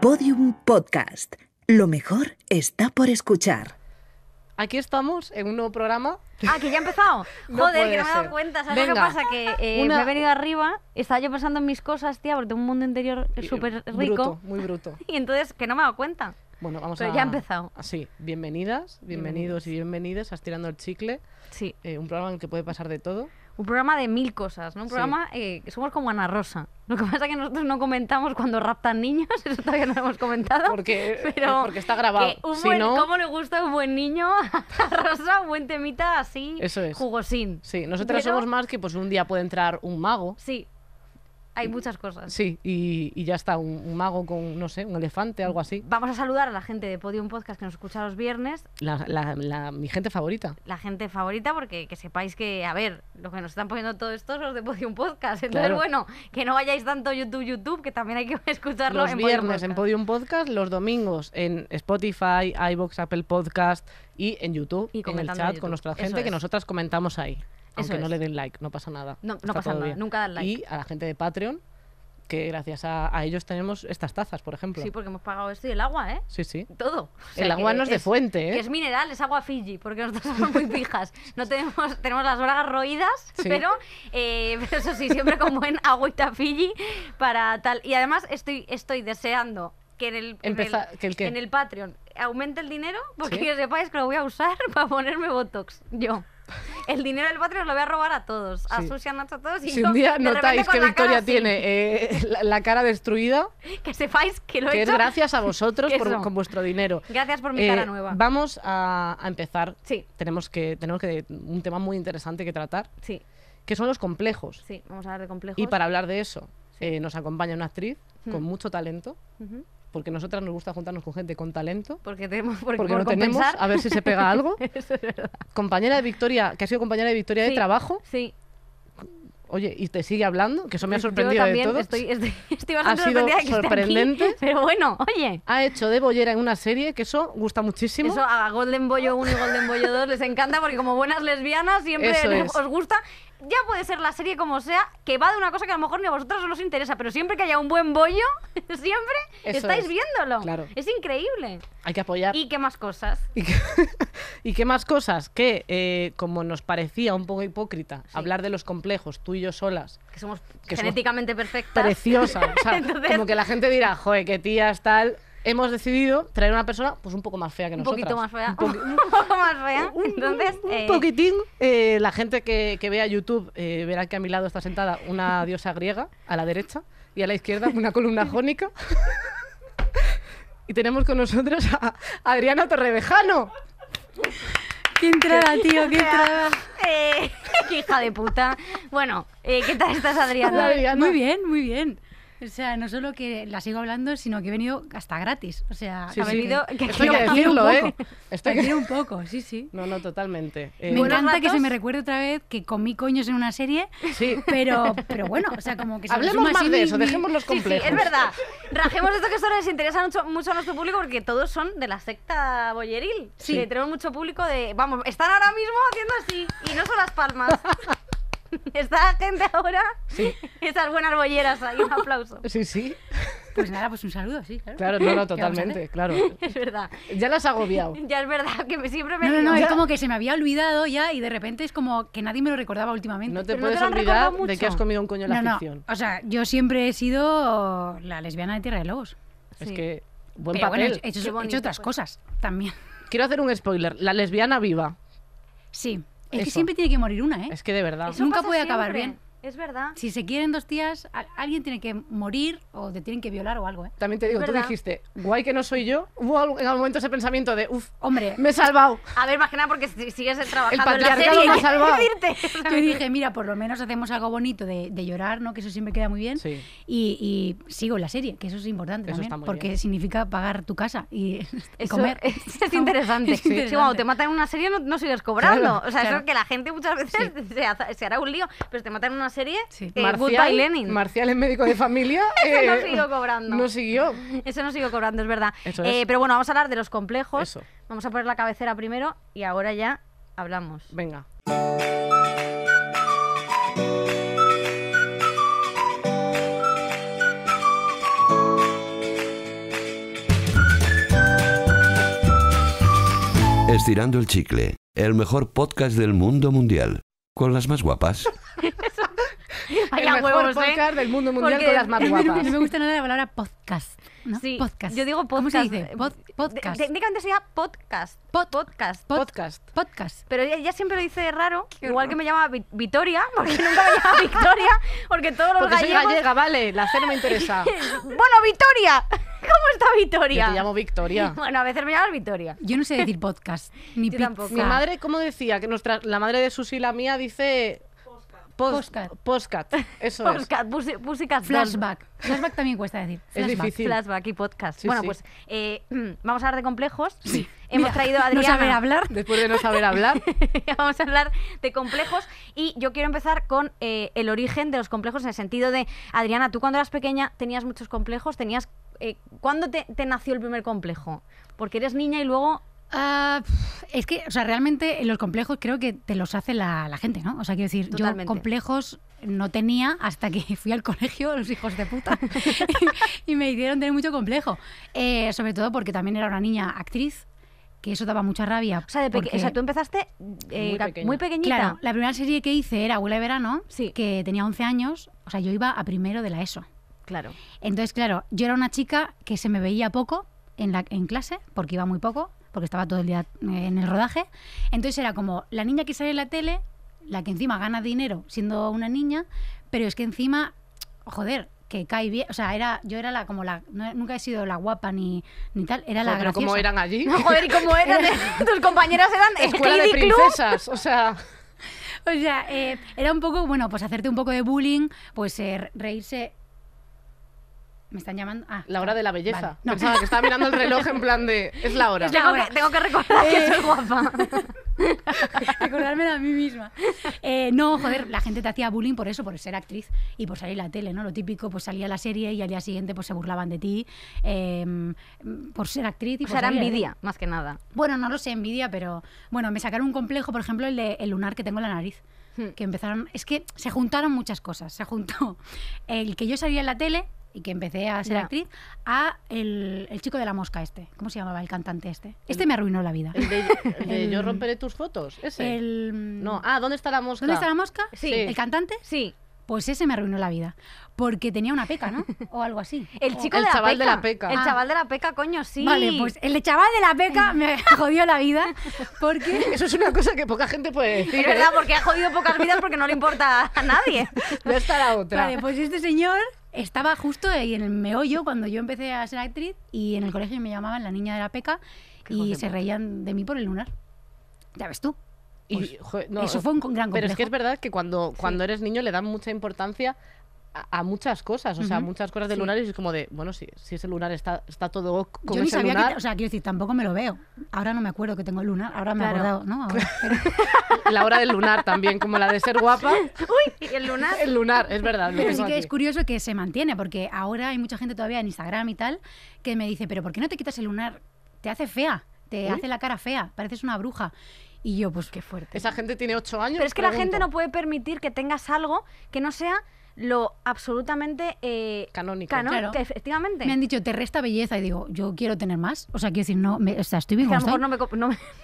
Podium Podcast. Lo mejor está por escuchar. Aquí estamos en un nuevo programa. Ah, que ya ha empezado. Joder, que no me he dado cuenta. ¿Sabes qué pasa? Que eh, me he venido arriba, estaba yo pensando en mis cosas, tía, porque tengo un mundo interior eh, súper rico. Bruto, muy bruto. Y entonces, que no me he dado cuenta. Bueno, vamos a... Pero ya ha empezado. Así, bienvenidas, bienvenidos y bienvenidas a Estirando el Chicle, Sí. Eh, un programa en el que puede pasar de todo un programa de mil cosas, ¿no? Un programa eh, que somos como Ana Rosa. Lo que pasa es que nosotros no comentamos cuando raptan niños, eso todavía no lo hemos comentado. Porque, eh, pero porque está grabado. Un ¿Cómo le gusta un buen niño a Rosa? Un buen temita así, jugosín. Sí, nosotros somos más que pues un día puede entrar un mago. Sí, hay muchas cosas. Sí, y, ya está, un, mago con, no sé, un elefante, algo así. Vamos a saludar a la gente de Podium Podcast que nos escucha los viernes. La, mi gente favorita. La gente favorita, porque que sepáis que, a ver, lo que nos están poniendo todos esto son los de Podium Podcast. Entonces, bueno, que no vayáis tanto YouTube, YouTube, que también hay que escucharlo los en viernes Podium en Podium Podcast, los domingos en Spotify, iBox, Apple Podcast y en YouTube, y en el chat con nuestra gente, que nosotras comentamos ahí aunque no le den like, no pasa nada. No, no pasa nada, nunca dan like. Y a la gente de Patreon, que gracias a, ellos tenemos estas tazas, por ejemplo. Sí, porque hemos pagado esto y el agua, ¿eh? Sí, sí. Todo. el agua no es de fuente, ¿eh? es mineral, es agua Fiji, porque nosotros somos muy fijas. No tenemos, tenemos las bragas roídas, eh, pero, eso sí, siempre con buen agüita Fiji para tal. Y además estoy, estoy deseando que en el, ¿que en el Patreon aumente el dinero, porque ¿Sí? sepáis que lo voy a usar para ponerme Botox, yo. El dinero del Patreon lo voy a robar a todos. A a a todos. si un día notáis que Victoria tiene eh, la, cara destruida, que sepáis que lo he hecho, es gracias a vosotros con vuestro dinero. Gracias por mi cara eh, nueva. Vamos a, empezar. Sí. Tenemos que tenemos que un tema muy interesante que tratar. Sí. Que son los complejos. Sí, vamos a hablar de complejos. Y para hablar de eso, eh, nos acompaña una actriz mm. con mucho talento porque nosotras nos gusta juntarnos con gente con talento. Porque tenemos, no tenemos, a ver si se pega algo. Compañera de Victoria, que ha sido compañera de Victoria de trabajo. Sí. Oye, y te sigue hablando, que eso me ha sorprendido de todo. Estoy, estoy, bastante ha de que sorprendente. aquí, pero bueno, oye. Ha hecho de bollera en una serie, que eso gusta muchísimo. Eso a Golden Boyo 1 y Golden Boyo 2 les encanta, porque como buenas lesbianas siempre os gusta ya puede ser la serie como sea, que va de una cosa que a lo mejor ni a vosotros os interesa, pero siempre que haya un buen bollo, siempre estáis viéndolo. Claro. Es increíble. Hay que apoyar. ¿Y qué más cosas? ¿Y qué, más cosas? Que, eh, como nos parecía un poco hipócrita hablar de los complejos, tú y yo solas. Que somos genéticamente perfectas. preciosa O sea, Como que la gente dirá, joder, qué tías, tal hemos decidido traer una persona pues un poco más fea que nosotros. Un poquito más fea. Un, poco más fea. Entonces, un, eh, poquitín. Eh, la gente que, vea YouTube eh, verá que a mi lado está sentada una diosa griega, a la derecha, y a la izquierda una columna jónica. y tenemos con nosotros a Adriana Torrevejano. ¡Qué entrada, tío! ¡Qué entrada! ¡Qué hija de puta! Bueno, ¿qué tal estás, Adriana? Muy bien, muy bien. O sea, no solo que la sigo hablando, sino que he venido hasta gratis. O sea, he ha venido que, Esto hay que decirlo, ¿eh? Esto un poco, sí, sí. No, no, totalmente. me eh, encanta que se me recuerde otra vez que comí coños en una serie, sí. pero, pero bueno, o sea, como que se Hablemos más de eso, dejemos los complejos. Sí, es verdad. Rajemos esto que solo les interesa mucho, mucho, a nuestro público porque todos son de la secta boyeril. Sí. tenemos mucho público de, vamos, están ahora mismo haciendo así y no son las palmas. Esta gente ahora, sí. esas buenas bolleras ahí, un aplauso. Sí, sí. Pues nada, pues un saludo, sí, claro. no, no, totalmente, claro. Es verdad. Ya las has agobiado. Ya es verdad, que siempre me... No, no, es como que se me había olvidado ya y de repente es como que nadie me lo recordaba últimamente. No te puedes olvidar de que has comido un coño en la ficción. O sea, yo siempre he sido la lesbiana de Tierra de Lobos. Es que... Buen papel. he hecho, otras pues. cosas también. Quiero hacer un spoiler. La lesbiana viva. Sí. Es que siempre tiene que morir una, ¿eh? Es que de verdad. Nunca puede acabar bien. Es verdad. Si se quieren dos tías, alguien tiene que morir o te tienen que violar o algo, ¿eh? También te digo, tú dijiste, guay que no soy yo. Hubo en algún momento ese pensamiento de, uff, hombre, me he salvado. A ver, más que nada porque si sigues el en la serie. Me ha salvado. yo dije, mira, por lo menos hacemos algo bonito de, llorar, ¿no? Que eso siempre queda muy bien. Y, sigo sigo la serie, que eso es importante también, porque significa pagar tu casa y, comer. Es, es interesante. Si te matan en una serie no, sigues cobrando. o sea, es lo que la gente muchas veces se, se, hará un lío, pero te matan en una serie serie sí. Eh, Marcial, Lenin. Marcial es médico de familia. Eso no eh, siguió cobrando. No siguió. Eso no siguió cobrando, es verdad. Eh, pero bueno, vamos a hablar de los complejos. Vamos a poner la cabecera primero y ahora ya hablamos. Venga. Estirando el chicle, el mejor podcast del mundo mundial, con las más guapas. Hay el mejor ¿eh? podcast del mundo mundial con las más guapas. No me gusta nada la palabra podcast. podcast. Yo digo podcast. ¿Cómo se dice? podcast. Técnicamente podcast. podcast. podcast. Podcast. Pero ella, siempre lo dice raro, igual que me llama Vitoria, porque nunca me llama Victoria, porque todos los porque llega Soy gallega, vale, la C no me interesa. bueno, Vitoria. ¿Cómo está Victoria? Yo te llamo Victoria. Bueno, a veces me llamas Victoria. Yo no sé decir podcast, ni Tampoco. Mi madre, ¿cómo decía? Que nuestra, la madre de Susi, la mía, dice Postcat. Postcat, eso Postcat, es. Flashback. Flashback también cuesta decir. Es difícil. Flashback y podcast. bueno, pues eh, mm, vamos a hablar de complejos. Sí. Hemos traído a Adriana. hablar. Después de no saber hablar. vamos a hablar de complejos. Y yo quiero empezar con eh, el origen de los complejos en el sentido de, Adriana, tú cuando eras pequeña tenías muchos complejos, tenías... Eh, ¿Cuándo te nació el primer complejo? Porque eres niña y luego Ah, es que, o sea, realmente los complejos creo que te los hace la, gente, ¿no? O sea, quiero decir, yo complejos no tenía hasta que fui al colegio, los hijos de puta, y, me hicieron tener mucho complejo. Eh, sobre todo porque también era una niña actriz, que eso daba mucha rabia. O sea, tú empezaste eh, muy, pequeñita. Claro, la primera serie que hice era Abuela de Verano, sí. que tenía 11 años, o sea, yo iba a primero de la ESO. Claro. Entonces, claro, yo era una chica que se me veía poco en, en clase, porque iba muy poco, porque estaba todo el día eh, en el rodaje. Entonces era como la niña que sale en la tele, la que encima gana dinero siendo una niña, pero es que encima, joder, que cae bien. O sea, era, yo era la como la. nunca he sido la guapa ni, ni tal. Era la. graciosa. ¿cómo eran allí? No, joder, ¿y cómo eran? Tus compañeras eran. Escuela de princesas, o sea. O sea, eh, era un poco, bueno, pues hacerte un poco de bullying, pues eh, reírse me están llamando. Ah, la hora de la belleza. No. Pensaba que estaba mirando el reloj en plan de. Es la hora. tengo, Que, tengo, Que, recordar que soy guapa. Recordármela a mí misma. Eh, no, joder, la gente te hacía bullying por eso, por ser actriz y por salir a la tele, ¿no? Lo típico, pues salía la serie y al día siguiente pues se burlaban de ti em, por ser actriz. Y o sea, era envidia, más que nada. Bueno, no lo sé, envidia, pero bueno, me sacaron un complejo, por ejemplo, el, de, el lunar que tengo en la nariz hmm. que empezaron, es que se juntaron muchas cosas, se juntó el que yo salía en la tele, y que empecé a ser actriz, a el, el, chico de la mosca este. ¿Cómo se llamaba el cantante este? Este me arruinó la vida. El de, Yo romperé tus fotos, ese. no, ah, ¿dónde está la mosca? ¿Dónde está la mosca? Sí. ¿El cantante? Sí. Pues ese me arruinó la vida. Porque tenía una peca, ¿no? O algo así. El chico de, la chaval de la peca. El ah. chaval de la peca, coño, sí. Vale, pues el chaval de la peca me jodió la vida. Porque. Eso es una cosa que poca gente puede decir. Es verdad, ¿eh? porque ha jodido pocas vidas porque no le importa a nadie. No está la otra. Vale, pues este señor estaba justo ahí en el meollo cuando yo empecé a ser actriz y en el colegio me llamaban la niña de la peca y se reían de mí por el lunar. Ya ves tú. y, pues, eso fue un gran complejo. Pero es que es verdad que cuando, cuando eres niño le dan mucha importancia a, muchas cosas, o sea, muchas cosas de lunar y es como de, bueno, si, si ese lunar está, está todo como. Yo ni sabía que, o sea, quiero decir, tampoco me lo veo. Ahora no me acuerdo que tengo el lunar, ahora me he ¿no? la hora del lunar también, como la de ser guapa. Uy, el lunar. El lunar, es verdad. Pero sí que es curioso que se mantiene, porque ahora hay mucha gente todavía en Instagram y tal que me dice, pero ¿por qué no te quitas el lunar? Te hace fea, te hace la cara fea, pareces una bruja. Y yo, pues qué fuerte. Esa gente tiene ocho años. Pero es que la gente no puede permitir que tengas algo que no sea lo absolutamente eh, canónico. efectivamente. Me han dicho, te resta belleza. Y digo, yo quiero tener más. O sea, quiero decir, no, me, estoy bien. a lo mejor no me,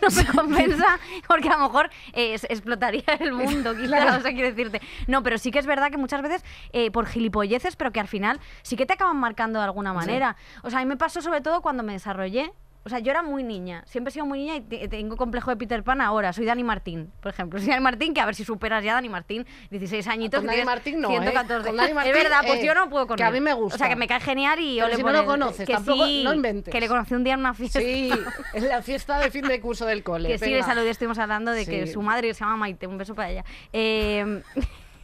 compensa, porque a lo mejor eh, explotaría el mundo, quizás. O sea, quiero decirte. No, pero sí que es verdad que muchas veces, eh, por gilipolleces, pero que al final sí que te acaban marcando de alguna manera. O sea, a mí me pasó sobre todo cuando me desarrollé, o sea, yo era muy niña, siempre he sido muy niña y tengo complejo de Peter Pan ahora. Soy Dani Martín, por ejemplo. Soy Dani Martín, que a ver si superas ya Dani Martín, 16 ah, añitos. Con Dani Martín no. Eh. es verdad, pues eh, yo no puedo con Que a mí me gusta. O sea, que me cae genial y yo le si no lo conoces, que tampoco sí, inventes. Que le conocí un día en una fiesta. Sí, en la fiesta de fin de curso del cole. Que sí, de salud estuvimos hablando de que su madre se llama Maite, un beso para ella. Eh.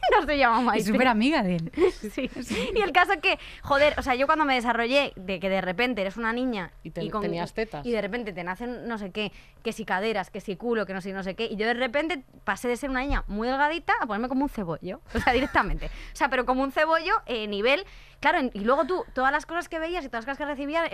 no se llama Maite. Es súper amiga de él. Sí. Y el caso es que, joder, o sea, yo cuando me desarrollé de que de repente eres una niña y, tenías tetas. Y de repente te nacen no sé qué, que si caderas, que si culo, que no sé, no sé qué. Y yo de repente pasé de ser una niña muy delgadita a ponerme como un cebollo. O sea, directamente. O sea, pero como un cebollo, eh, nivel. Claro, y luego tú, todas las cosas que veías y todas las cosas que recibías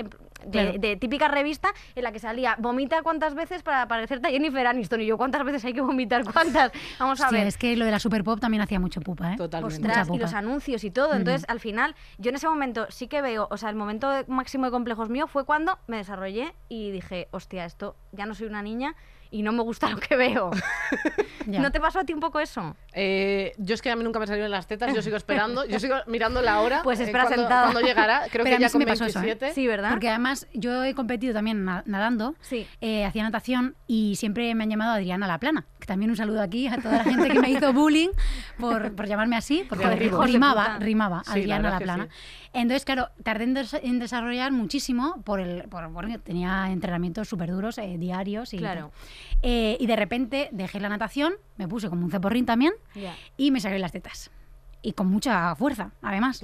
de, típica revista en la que salía, vomita cuántas veces para parecerte a Jennifer Aniston. Y yo, ¿cuántas veces hay que vomitar? ¿Cuántas? Vamos a ver ver. Es que lo de la Super Pop también hacía mucho ¿eh? y los anuncios y todo. Entonces, al final, yo en ese momento sí que veo, o sea, el momento máximo de complejos mío fue cuando me desarrollé y dije, hostia, esto ya no soy una niña y no me gusta lo que veo. ¿No te pasó a ti un poco eso? Eh, yo es que a mí nunca me salieron las tetas, yo sigo esperando, yo sigo mirando la hora. Pues eh, espera eh, cuando, llegará, creo que ya con me ¿eh? Sí, ¿verdad? Porque además yo he competido también nadando, sí. hacía natación y siempre me han llamado Adriana La Plana. Que también un saludo aquí a toda la gente que me hizo bullying por, por llamarme así, porque rimaba, rimaba Adriana La, Plana. Entonces, claro, tardé en, desarrollar muchísimo por el, por, porque tenía entrenamientos súper duros, diarios. Y, claro. y de repente dejé la natación, me puse como un ceporrín también y me salió las tetas. Y con mucha fuerza, además.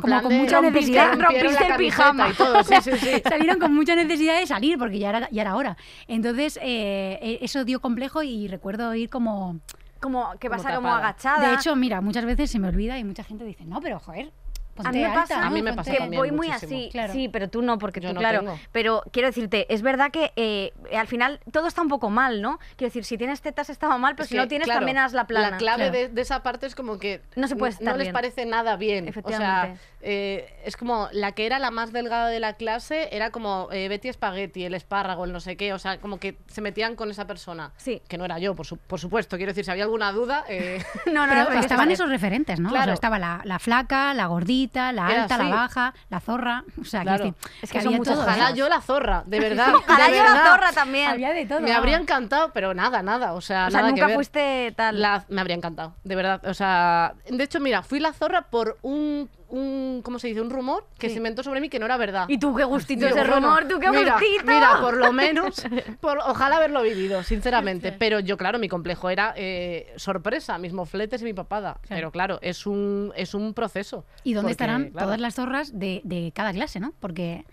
como con mucha necesidad. Rompiste, el pijama. Salieron con mucha necesidad de salir porque ya era, ya hora. Entonces, eh, e, eso dio complejo y recuerdo ir como como que pasa como agachada. De hecho, mira, muchas veces se me olvida y mucha gente dice, no, pero joder, pues, a mí me pasa, a mí me pasa que voy muy así. Sí, pero tú no, porque tú, claro. Pero quiero decirte, es verdad que eh, al final todo está un poco mal, ¿no? Quiero decir, si tienes tetas estaba mal, pero si no tienes también haz la plana. La clave de, esa parte es como que no, les parece nada bien. Efectivamente. Eh, es como la que era la más delgada de la clase era como eh, Betty Spaghetti, el espárrago, el no sé qué, o sea, como que se metían con esa persona. Sí. Que no era yo, por, supuesto. Quiero decir, si había alguna duda. Eh, no, no, estaban esos referentes, ¿no? Claro. estaba la, flaca, la gordita, la alta, la baja, la zorra. O sea, que, es que, Ojalá yo la zorra, de verdad. Ojalá yo la zorra también. Había de todo. Me habría encantado, pero nada, nada. O sea, nunca fuiste tal. me habría encantado, de verdad. O sea, de hecho, mira, fui la zorra por un un, ¿cómo se dice? Un rumor que se inventó sobre mí que no era verdad. Y tú qué gustito ese rumor, tú qué gustito. Mira, por lo menos, ojalá haberlo vivido, sinceramente. Pero yo, claro, mi complejo era eh, sorpresa, mis mofletes y mi papada. Pero claro, es un, es un proceso. ¿Y dónde estarán todas las zorras de, de cada clase, no? Porque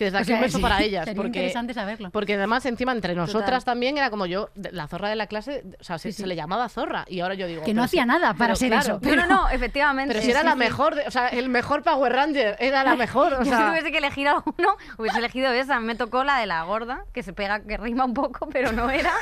que desde aquí para ellas. porque, interesante saberlo. Porque además, encima, entre nosotras también era como yo, la zorra de la clase, o sea, se, le llamaba zorra. Y ahora yo digo. Que no hacía nada para ser eso. Pero, no, no, efectivamente. Pero si era la mejor, o sea, el mejor Power Ranger, era la mejor. O sea. si tuviese que elegir a uno, hubiese elegido esa. Me tocó la de la gorda, que se pega, que rima un poco, pero no era.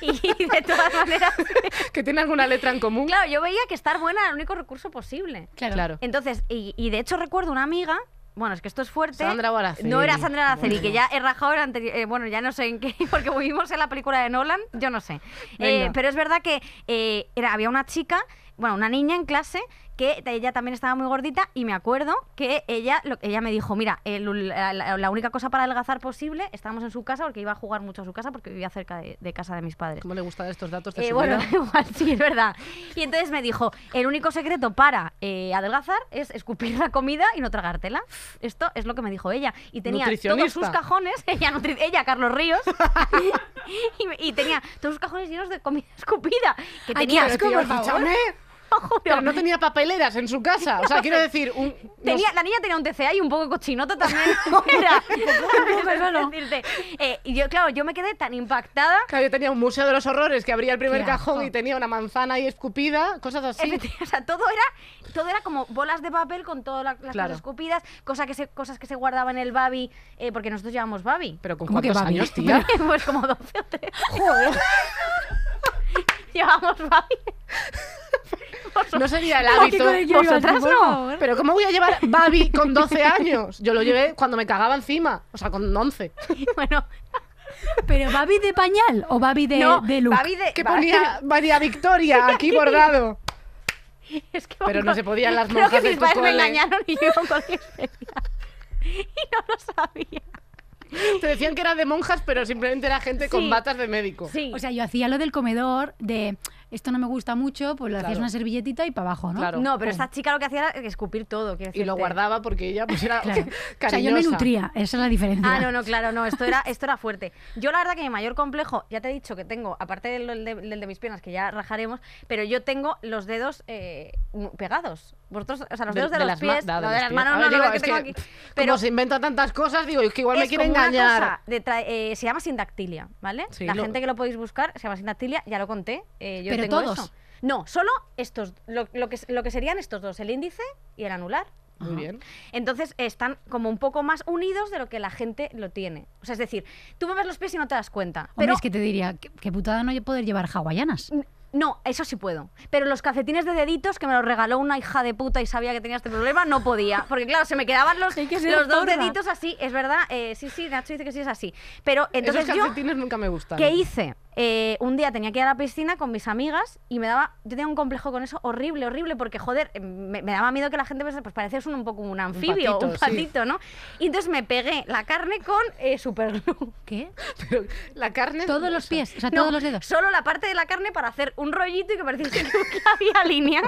Y de todas maneras. que tiene alguna letra en común. Claro, yo veía que estar buena era el único recurso posible. Claro. Entonces, y, y de hecho recuerdo una amiga bueno, es que esto es fuerte. Sandra No era Sandra Baraceli, que ya he rajado el anterior. Eh, bueno, ya no sé en qué, porque vimos en la película de Nolan, yo no sé. Eh, pero es verdad que eh, era, había una chica, bueno, una niña en clase que ella también estaba muy gordita y me acuerdo que ella, ella me dijo, mira, eh, la, única cosa para adelgazar posible, estábamos en su casa porque iba a jugar mucho a su casa porque vivía cerca de, casa de mis padres. ¿Cómo le gustan estos datos? De eh, bueno, igual, sí, es verdad. Y entonces me dijo, el único secreto para eh, adelgazar es escupir la comida y no tragártela. Esto es lo que me dijo ella. Y tenía todos sus cajones, ella, ella Carlos Ríos, y, tenía todos sus cajones llenos de comida escupida. Que tenía, asco, pues Pero no tenía papeleras en su casa. O sea, quiero decir. La niña tenía un TCA y un poco cochinoto también. Era. yo, claro, yo me quedé tan impactada. Claro, yo tenía un museo de los horrores que abría el primer cajón y tenía una manzana ahí escupida, cosas así. o sea, todo era, todo era como bolas de papel con todas las cosas escupidas, cosa que cosas que se guardaban en el Babi, eh, porque nosotros llevamos Babi. ¿Pero con cuántos años, tía? pues como 12 o 13. ¡Joder! llevamos Babi. No sería el hábito. Vosotras no. Pero ¿cómo voy a llevar Babi con 12 años? Yo lo llevé cuando me cagaba encima. O sea, con 11. Bueno. ¿Pero Babi de pañal o Babi de, no, de Babi de... ¿Qué ponía María Victoria aquí bordado. Pero no se podían las monjas Creo que me engañaron y yo con Y no lo sabía. Te decían que era de monjas, pero simplemente era gente con batas de médico. Sí. O sea, yo hacía lo del comedor de esto no me gusta mucho, pues lo hacías una servilletita y para abajo, ¿no? No, pero esta chica lo que hacía era escupir todo. Y lo guardaba porque ella pues era cariñosa. O sea, yo me nutría, esa es la diferencia. Ah, no, no, claro, no, esto era, esto era fuerte. Yo la verdad que mi mayor complejo, ya te he dicho que tengo, aparte del de, mis piernas, que ya rajaremos, pero yo tengo los dedos eh, pegados. Vosotros, o sea, los dedos de, pies, de, las manos, no, digo, Pero como se inventa tantas cosas, digo, es que igual me quiere engañar. Eh, se llama sindactilia, ¿vale? la gente que lo podéis buscar se llama sindactilia, ya lo conté. Eh, yo tengo todos. Eso. No, solo estos, lo, lo, que, lo que serían estos dos, el índice y el anular. Muy bien. Entonces están como un poco más unidos de lo que la gente lo tiene. O sea, es decir, tú me los pies y no te das cuenta. pero es que te diría, qué, qué putada no poder llevar hawaianas. Mm, no, eso sí puedo. Pero los calcetines de deditos que me los regaló una hija de puta y sabía que tenía este problema, no podía. Porque claro, se me quedaban los, dos deditos así. Es verdad, eh, sí, sí, Nacho dice que sí es así. Pero entonces Esos calcetines yo, nunca me gustan. ¿Qué hice? Eh, un día tenía que ir a la piscina con mis amigas y me daba, yo tenía un complejo con eso horrible, horrible, porque joder, em, me, daba miedo que la gente pensara, pues parecías un, un poco un anfibio, un patito, ¿no? Y entonces me pegué la carne con eh, superglue. ¿Qué? Pero la carne... Todos los pies, o sea, todos los dedos. Solo la parte de la carne para hacer un rollito y que pareciese que había línea.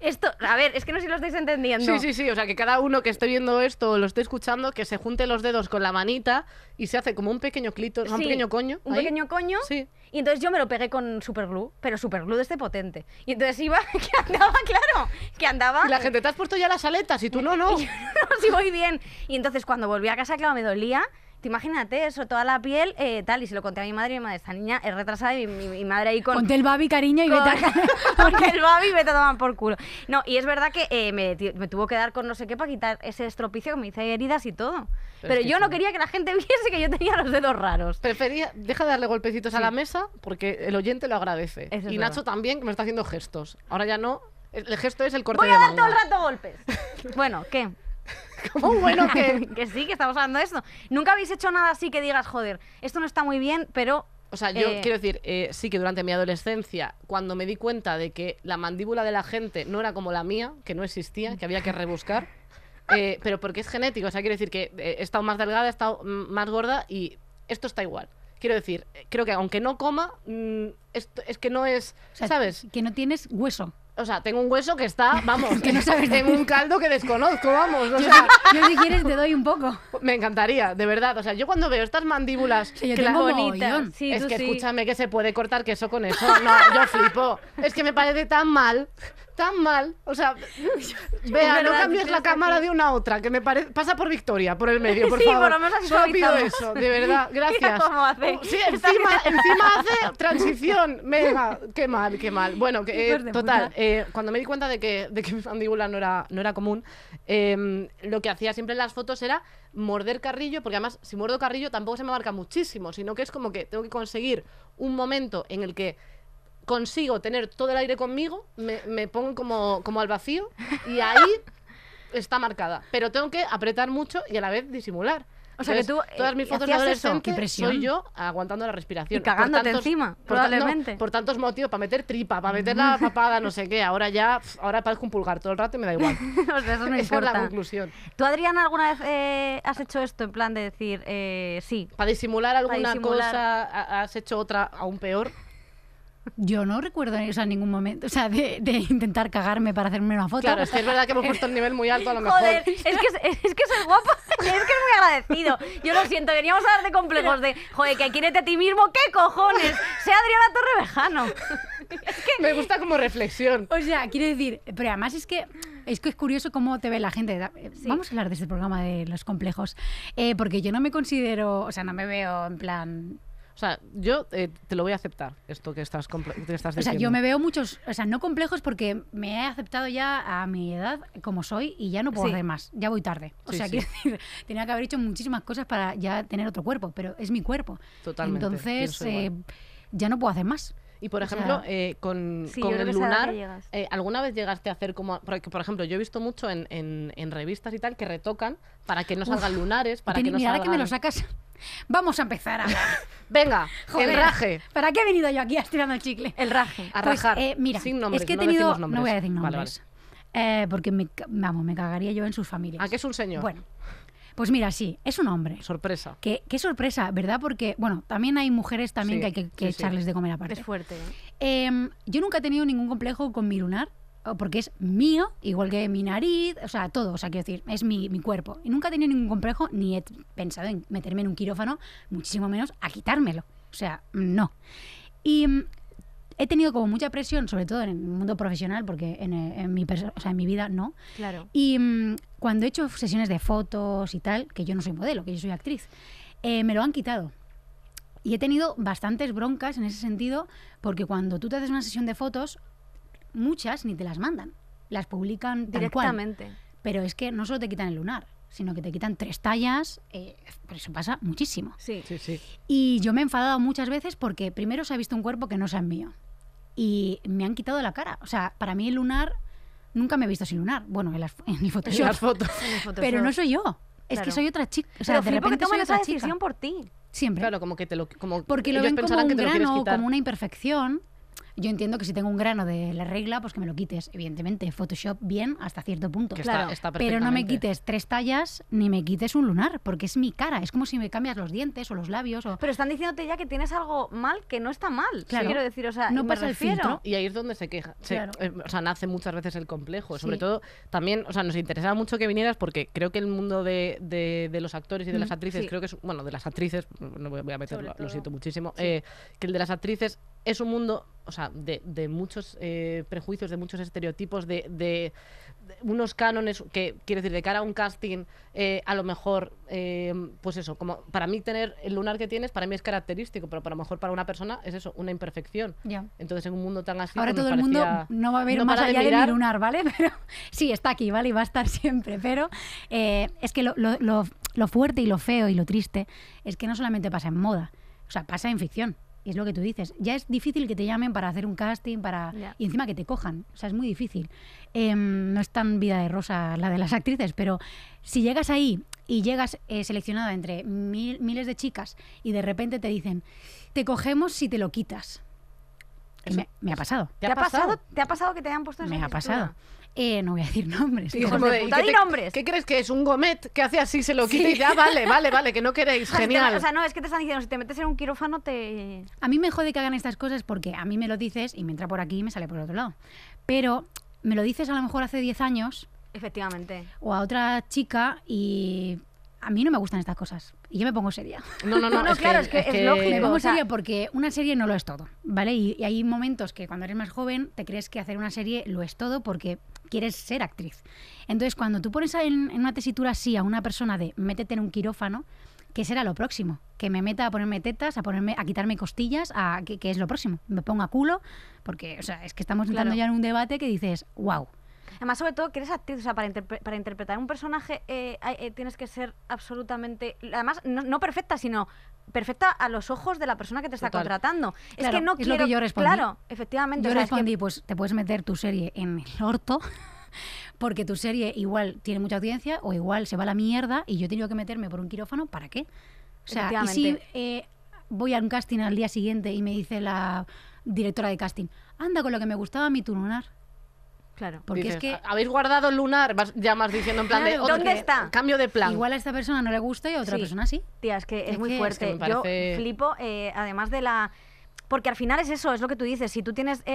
Esto, a ver, es que no sé si lo estáis entendiendo. Sí, sí, sí. O sea, que cada uno que esté viendo esto o lo esté escuchando, que se junte los dedos con la manita y se hace como un pequeño clito, un pequeño coño. Un pequeño coño. Sí. Y entonces yo me lo pegué con superglue, pero superglue de este potente. Y entonces iba, que andaba, claro, que andaba. la gente, te has puesto ya las aletas y tú no, no. no, si voy bien. Y entonces cuando volví a casa, claro, me dolía imagínate eso, toda la piel, eh, tal. Y se lo conté a mi madre y mi madre, esta niña es retrasada y mi, madre ahí con. Ponte el babi, cariño, y con, vete a. el babi y vete por culo. No, y es verdad que eh, me, tuvo que dar con no sé qué para quitar ese estropicio que me hice heridas y todo. Pero, yo no quería que la gente viese que yo tenía los dedos raros. Prefería, deja de darle golpecitos a la mesa porque el oyente lo agradece. y Nacho también, que me está haciendo gestos. Ahora ya no. El gesto es el corte Voy a dar todo el rato golpes. bueno, ¿qué? Oh, bueno, que, que, sí, que estamos hablando de esto. Nunca habéis hecho nada así que digas, joder, esto no está muy bien, pero... O sea, yo eh, quiero decir, eh, sí que durante mi adolescencia, cuando me di cuenta de que la mandíbula de la gente no era como la mía, que no existía, que había que rebuscar, eh, pero porque es genético, o sea, quiero decir que he estado más delgada, he estado más gorda y esto está igual. Quiero decir, creo que aunque no coma, mm, esto, es que no es, ¿sabes? Que no tienes hueso o sea, tengo un hueso que está, vamos, que no un caldo que desconozco, vamos. O sea, yo, si quieres te doy un poco. Me encantaría, de verdad. O sea, yo cuando veo estas mandíbulas sí, sí, es que escúchame que se puede cortar queso con eso. No, yo flipo. Es que me parece tan mal tan mal. O sea, vea, no cambies la cámara de una a otra, que me parece. Pasa por Victoria, por el medio, por sí, favor. por lo menos eso, de verdad, gracias. Cómo hace. Oh, sí, encima, hace transición. Venga, qué mal, qué mal. Bueno, que, eh, total, eh, cuando me di cuenta de que, de que mi mandíbula no era, no era común, em, lo que hacía siempre en las fotos era morder carrillo, porque además, si muerdo carrillo tampoco se me marca muchísimo, sino que es como que tengo que conseguir un momento en el que consigo tener todo el aire conmigo, me, me pongo como, como al vacío y ahí está marcada. Pero tengo que apretar mucho y a la vez disimular. O sea que tú. Eh, todas mis fotos de soy yo aguantando la respiración. Y cagándote encima, por probablemente. por tantos motivos, para meter tripa, para meter la papada, no sé qué. Ahora ya, ahora parezco un pulgar todo el rato y me da igual. o sea, eso no Esa es la conclusión. ¿Tú, Adriana, alguna vez eh, has hecho esto en plan de decir eh, sí? Para disimular alguna cosa, has hecho otra aún peor. Yo no recuerdo eso en ningún momento, o sea, de, intentar cagarme para hacerme una foto. Claro, es que es verdad que hemos puesto el nivel muy alto a lo mejor. Joder, es que, es, que soy es que es muy agradecido. Yo lo siento, veníamos a hablar de complejos de, joder, que quírete a ti mismo, ¿qué cojones? Sea Adriana Torrevejano. Es que, Me gusta como reflexión. O sea, quiero decir, pero además es que es que es curioso cómo te ve la gente. Eh, vamos a hablar de este programa de los complejos, eh, porque yo no me considero, o sea, no me veo en plan o sea, yo eh, te lo voy a aceptar, esto que estás, que diciendo. O sea, yo me veo muchos, o sea, no complejos porque me he aceptado ya a mi edad como soy y ya no puedo hacer más, ya voy tarde. O sea, quiero decir, tenía que haber hecho muchísimas cosas para ya tener otro cuerpo, pero es mi cuerpo. Totalmente. Entonces, eh, ya no puedo hacer más. Y por ejemplo, eh, con, el lunar, eh, ¿alguna vez llegaste a hacer como.? Porque, por ejemplo, yo he visto mucho en, revistas y tal que retocan para que no salgan lunares, para que no salgan. que me lo sacas. Vamos a empezar a Venga, el raje. ¿Para qué he venido yo aquí a estirando el chicle? El raje, a pues, rajar. eh, mira, es que he tenido. No, no voy a decir nombres. Eh, porque me, vamos, me cagaría yo en sus familias. ¿A ah, qué es un señor? Bueno. Pues mira, sí, es un hombre. Sorpresa. Qué, sorpresa, ¿verdad? Porque, bueno, también hay mujeres también que hay que, echarles de comer aparte. Es fuerte. ¿eh? Em, yo nunca he tenido ningún complejo con mi lunar, porque es mío, igual que mi nariz, o sea, todo, o sea, quiero decir, es mi, mi cuerpo. Y nunca he tenido ningún complejo, ni he pensado en meterme en un quirófano, muchísimo menos a quitármelo. O sea, no. Y he tenido como mucha presión, sobre todo en el mundo profesional, porque en, eh, mi, o sea, en mi vida no. Claro. Y mm, cuando he hecho sesiones de fotos y tal, que yo no soy modelo, que yo soy actriz, eh, me lo han quitado. Y he tenido bastantes broncas en ese sentido, porque cuando tú te haces una sesión de fotos, muchas ni te las mandan, las publican directamente. Cual. Pero es que no solo te quitan el lunar, sino que te quitan tres tallas, eh, pero eso pasa muchísimo. Sí. sí, sí. Y yo me he enfadado muchas veces porque primero se ha visto un cuerpo que no es el mío y me han quitado la cara. O sea, para mí el lunar, nunca me he visto sin lunar. Bueno, en, las, en Photoshop. En las fotos. Pero no soy yo. Es que soy otra chica. O sea, de repente que toman esa decisión por ti. Siempre. Claro, como que te lo. Como Porque lo ven como un grano, como una imperfección yo entiendo que si tengo un grano de la regla, pues que me lo quites. Evidentemente, Photoshop bien hasta cierto punto. pero no me quites tres tallas ni me quites un lunar, porque es mi cara. Es como si me cambias los dientes o los labios. O... Pero están diciéndote ya que tienes algo mal que no está mal. quiero decir, o sea, no pasa el filtro. Y ahí es donde se queja. Eh, o sea, nace muchas veces el complejo. Sobre todo, también, o sea, nos interesaba mucho que vinieras porque creo que el mundo de, los actores y de las mm, actrices, creo que es, bueno, de las actrices, no voy a meterlo, lo siento muchísimo, eh, que el de las actrices es un mundo, de, muchos eh, prejuicios, de muchos estereotipos, de, unos cánones que, quiero decir, de cara a un casting, eh, a lo mejor, eh, pues eso, como para mí tener el lunar que tienes, para mí es característico, pero para lo mejor para una persona es eso, una imperfección. Ya. Entonces, en un mundo tan así... Ahora pues, todo el mundo no va a ver más allá de, mi lunar, ¿vale? Pero sí, está aquí, ¿vale? Y va a estar siempre, pero es que lo fuerte y lo feo y lo triste es que no solamente pasa en moda, o sea, pasa en ficción es lo que tú dices. Ya es difícil que te llamen para hacer un casting, para y encima que te cojan. O sea, es muy difícil. Em, no es tan vida de rosa la de las actrices, pero si llegas ahí y llegas eh, seleccionada entre mil, miles de chicas y de repente te dicen, te cogemos si te lo quitas. Me, ha pasado. ¿Te, ha pasado? ¿Te ha pasado que te hayan puesto en Me ha pasado. Eh, no voy a decir nombres. ¿qué, nombres. crees que es? ¿Un gomet que hace así, se lo quita y ya? Vale, vale, vale, que no queréis. Genial. O sea, no, es que te están diciendo, si te metes en un quirófano te... A mí me jode que hagan estas cosas porque a mí me lo dices y me entra por aquí y me sale por el otro lado. Pero me lo dices a lo mejor hace 10 años. Efectivamente. O a otra chica y a mí no me gustan estas cosas. Y yo me pongo seria. No, no, no, no es claro, es que es, lógico. Me pongo seria porque una serie no lo es todo, ¿vale? y, hay momentos que cuando eres más joven te crees que hacer una serie lo es todo porque quieres ser actriz. Entonces, cuando tú pones en, una tesitura así a una persona de métete en un quirófano, ¿qué será lo próximo? Que me meta a ponerme tetas, a ponerme, a quitarme costillas, a qué, es lo próximo. Me ponga culo, porque, es que estamos entrando ya en un debate que dices, wow. Además, sobre todo, que eres actriz, o sea, para, para interpretar un personaje eh, eh, tienes que ser absolutamente, además, no, perfecta, sino perfecta a los ojos de la persona que te está contratando. es que no quiero... que yo respondí. Claro, efectivamente. Yo respondí, pues te puedes meter tu serie en el orto porque tu serie igual tiene mucha audiencia o igual se va a la mierda y yo he tenido que meterme por un quirófano, ¿para qué? O sea, y si eh, voy a un casting al día siguiente y me dice la directora de casting, anda con lo que me gustaba mi tununar Claro. Porque es que... Habéis guardado el lunar, ya más diciendo en plan de... ¿Dónde está? Cambio de plan. Igual a esta persona no le gusta y a otra persona sí. Tía, es que es, muy fuerte. Yo flipo, eh, además de la... Porque al final es eso, es lo que tú dices. Si tú tienes 30,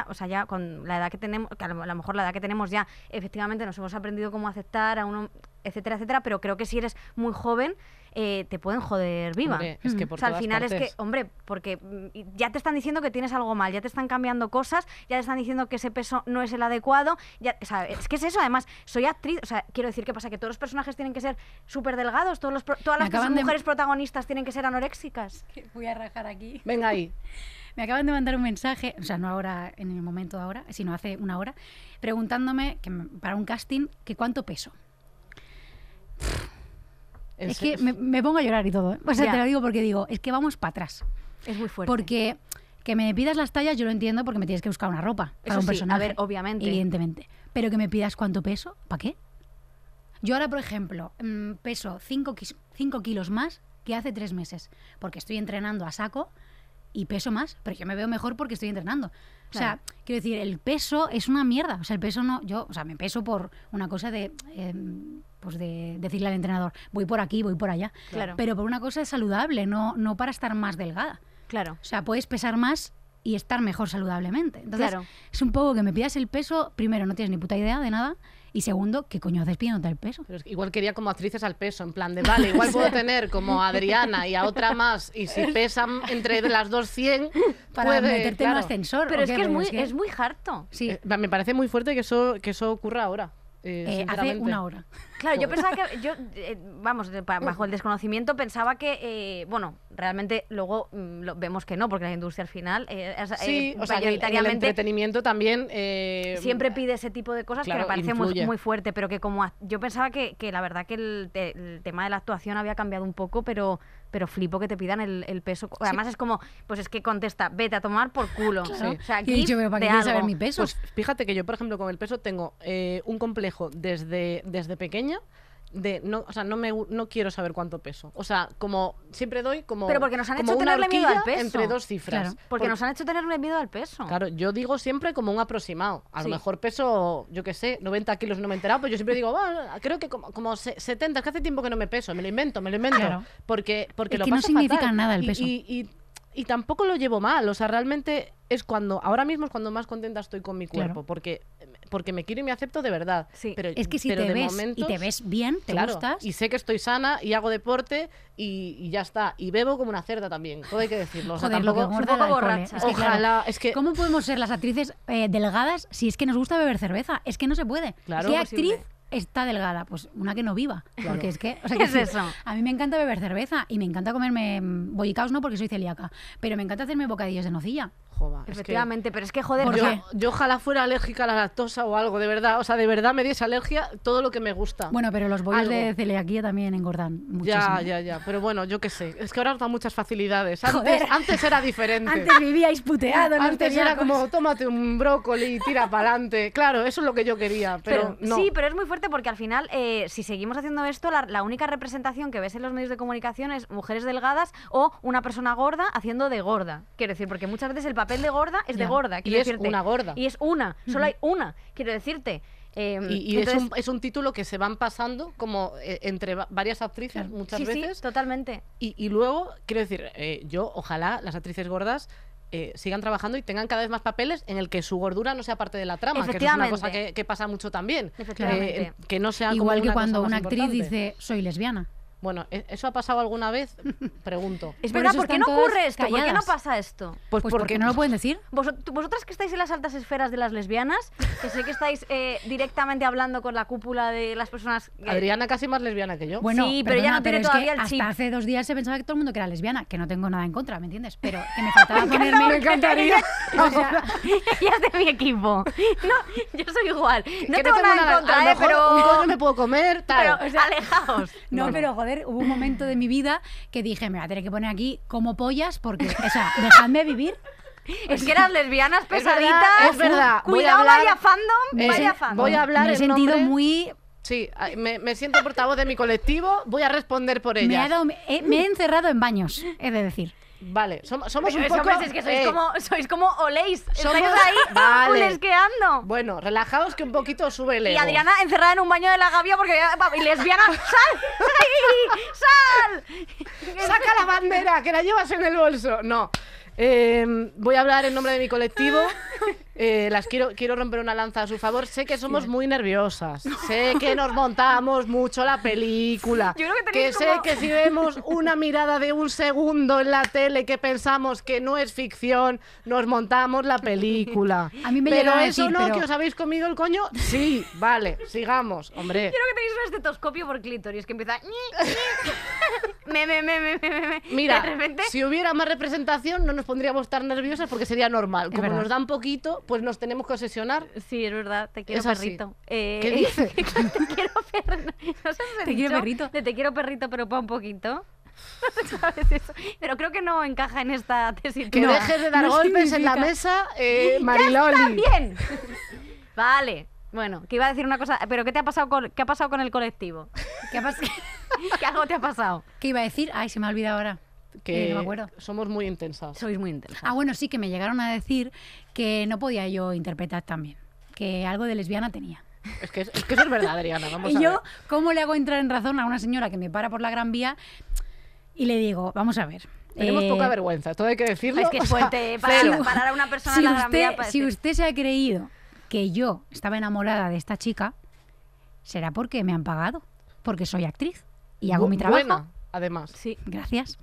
eh, o sea, ya con la edad que tenemos, a lo mejor la edad que tenemos ya, efectivamente nos hemos aprendido cómo aceptar a uno, etcétera, etcétera, pero creo que si eres muy joven eh, te pueden joder viva. es que mm. o sea, al final es que, hombre, porque mm, ya te están diciendo que tienes algo mal, ya te están cambiando cosas, ya te están diciendo que ese peso no es el adecuado, ya, es que es eso, además, soy actriz, o sea, quiero decir, que pasa? Que todos los personajes tienen que ser súper delgados, todos los, todas las mujeres protagonistas tienen que ser anoréxicas. Voy a rajar aquí. Venga ahí. Me acaban de mandar un mensaje, o sea, no ahora, en el momento de ahora, sino hace una hora, preguntándome que, para un casting que cuánto peso. Es, que Me, pongo a llorar y todo. ¿eh? O sea, te lo digo porque digo, es que vamos para atrás. Es muy fuerte. Porque que me pidas las tallas, yo lo entiendo porque me tienes que buscar una ropa para un sí, personaje. A ver, obviamente. Evidentemente. Pero que me pidas cuánto peso, ¿para qué? Yo ahora, por ejemplo, mm, peso 5 kilos más que hace 3 meses, porque estoy entrenando a saco y peso más, pero yo me veo mejor porque estoy entrenando. O sea, quiero decir, el peso es una mierda. O sea, el peso no. Yo, o sea, me peso por una cosa de. Em, pues, de decirle al entrenador, voy por aquí, voy por allá. Pero por una cosa es saludable, no, no para estar más delgada. Claro. O sea, puedes pesar más y estar mejor saludablemente. Entonces, es un poco que me pidas el peso, primero, no tienes ni puta idea de nada, y segundo, ¿qué coño haces pidiéndote el peso? Pero igual quería como actrices al peso, en plan de, vale, igual puedo tener como a Adriana y a otra más, y si pesan entre las dos 100, para meterte en un ascensor. Pero es que es muy, es harto. Sí. Eh, me parece muy fuerte que eso, que eso ocurra ahora. Eh, eh, hace una hora. Claro, yo pensaba que, yo, eh, vamos, bajo el desconocimiento pensaba que, bueno, realmente luego mm, lo, vemos que no, porque la industria al final, sí, o sea, el, entretenimiento también... siempre pide ese tipo de cosas que me parece muy, muy, fuerte, pero que como yo pensaba que, que la verdad que el tema de la actuación había cambiado un poco, pero pero flipo que te pidan el, peso. Además es como, pues es que contesta, vete a tomar por culo. O sea, y yo, ¿para saber mi peso? Pues fíjate que yo, por ejemplo, con el peso tengo eh, un complejo desde, desde pequeña no, o sea, no quiero saber cuánto peso. O sea, como siempre doy como Pero porque nos han hecho tenerle miedo al peso. Entre dos cifras. porque, nos han hecho tenerle miedo al peso. Claro, yo digo siempre como un aproximado. A lo mejor peso, yo qué sé, 90 kilos no me he enterado, pues yo siempre digo, creo que como, 70, es que hace tiempo que no me peso, me lo invento, me lo invento. Porque, porque lo que no significa nada el peso. y, tampoco lo llevo mal. O sea, realmente es cuando, ahora mismo es cuando más contenta estoy con mi cuerpo, porque porque me quiero y me acepto de verdad. Sí. Pero, es que si te ves y te ves bien, te gustas. Y sé que estoy sana y hago deporte y, ya está. Y bebo como una cerda también, todo hay que decirlo. O sea, Joder, tampoco, borracha. ¿eh? Es que, Ojalá, es que... ¿Cómo podemos ser las actrices eh, delgadas si es que nos gusta beber cerveza? Es que no se puede. Claro, ¿Qué actriz está delgada, pues una que no viva. Porque es que, o es eso? A mí me encanta beber cerveza y me encanta comerme mm, bollicaos, no porque soy celíaca, pero me encanta hacerme bocadillos de nocilla. Efectivamente, pero es que joder, yo, ojalá fuera alérgica a la lactosa o algo, de verdad. O sea, de verdad me diese alergia todo lo que me gusta. Bueno, pero los bollos de celiaquía también engordan muchísimo. Ya, ya, ya. Pero bueno, yo qué sé. Es que ahora da muchas facilidades. Antes, antes era diferente. Antes vivíais puteado. No antes era como, tómate un brócoli y tira para adelante. Claro, eso es lo que yo quería. Pero, Sí, pero es muy fuerte porque al final, eh, si seguimos haciendo esto, la, única representación que ves en los medios de comunicación es mujeres delgadas o una persona gorda haciendo de gorda. Quiero decir, porque muchas veces el papel de gorda es de gorda. Quiero y es una gorda. Y es una, solo hay una. Quiero decirte. Eh, y, es, un, título que se van pasando como eh, entre varias actrices muchas veces. Sí, totalmente. Y, luego, quiero decir, yo ojalá las actrices gordas eh, sigan trabajando y tengan cada vez más papeles en el que su gordura no sea parte de la trama, que es una cosa que, pasa mucho también. Eh, que no sea Igual que cuando una actriz dice, soy lesbiana. Bueno, ¿e-, ¿eso ha pasado alguna vez? Pregunto. Es verdad, ¿por, qué no ocurre esto? ¿Por qué no pasa esto? Pues, pues porque, no lo pueden decir. vosotras que estáis en las altas esferas de las lesbianas, que sé que estáis eh, directamente hablando con la cúpula de las personas... Adriana casi más lesbiana que yo. sí, pero ya no tiene todavía el chip. hace dos días se pensaba que todo el mundo que era lesbiana, que no tengo nada en contra, ¿me entiendes? Pero que me faltaba ponerme... me encantaría. ya es de mi equipo. No, yo soy igual. No tengo, nada en contra, a lo ¿eh? pero... Un me puedo comer, tal. Pero, alejaos. No, pero joder, hubo un momento de mi vida que dije, me voy a tener que poner aquí como pollas porque, o sea, dejadme vivir. Es que eran lesbianas pesaditas. Es verdad. Cuidado, voy vaya fandom, vaya fandom. Voy a hablar. Me he sentido muy Sí, me, siento portavoz de mi colectivo, voy a responder por ella. Me, me, he encerrado en baños, he de decir. Vale, somos, somos un poco... es que sois, eh, como, sois como oléis, somos, estáis ahí vale. Bueno, relajaos que un poquito sube el Y Adriana encerrada en un baño de la gavia porque y lesbiana, ¡sal! ¡Sal! ¡Saca la bandera que la llevas en el bolso! No, eh, voy a hablar en nombre de mi colectivo eh, las quiero, quiero romper una lanza a su favor. Sé que somos muy nerviosas. Sé que nos montamos mucho la película. que, que sé que si vemos una mirada de un segundo en la tele que pensamos que no es ficción, nos montamos la película. A mí me pero eso no, que os habéis comido el coño. Sí, vale, sigamos, hombre. Quiero que tenéis un estetoscopio por clítoris que empieza. me, Mira, si hubiera más representación no nos pondríamos tan nerviosas porque sería normal. Como nos dan poquito, pues nos tenemos que obsesionar. Eh, sí, es verdad, te quiero perrito. ¿Qué eh, dices? te quiero perrito. te quiero perrito. pero para un poquito. Pero creo que no encaja en esta tesis. Que dejes de dar golpes en la mesa, eh, bien! vale. Bueno, que iba a decir una cosa, pero ¿qué te ha pasado con, qué ha pasado con el colectivo? ¿Qué, ¿Qué algo te ha pasado? ¿Qué iba a decir? Ay, se me ha olvidado ahora que somos muy intensas. Sois muy intensas. Ah, bueno, sí, que me llegaron a decir que no podía yo interpretar también, que algo de lesbiana tenía. Es que, eso es verdad, Adriana. Vamos y yo, ¿cómo le hago entrar en razón a una señora que me para por la Gran Vía y le digo, vamos a ver, tenemos eh, poca vergüenza, todo hay que decirlo. Es que para, una persona si usted, pues Si usted se ha creído que yo estaba enamorada de esta chica, será porque me han pagado, porque soy actriz y hago mi trabajo además. Sí, gracias.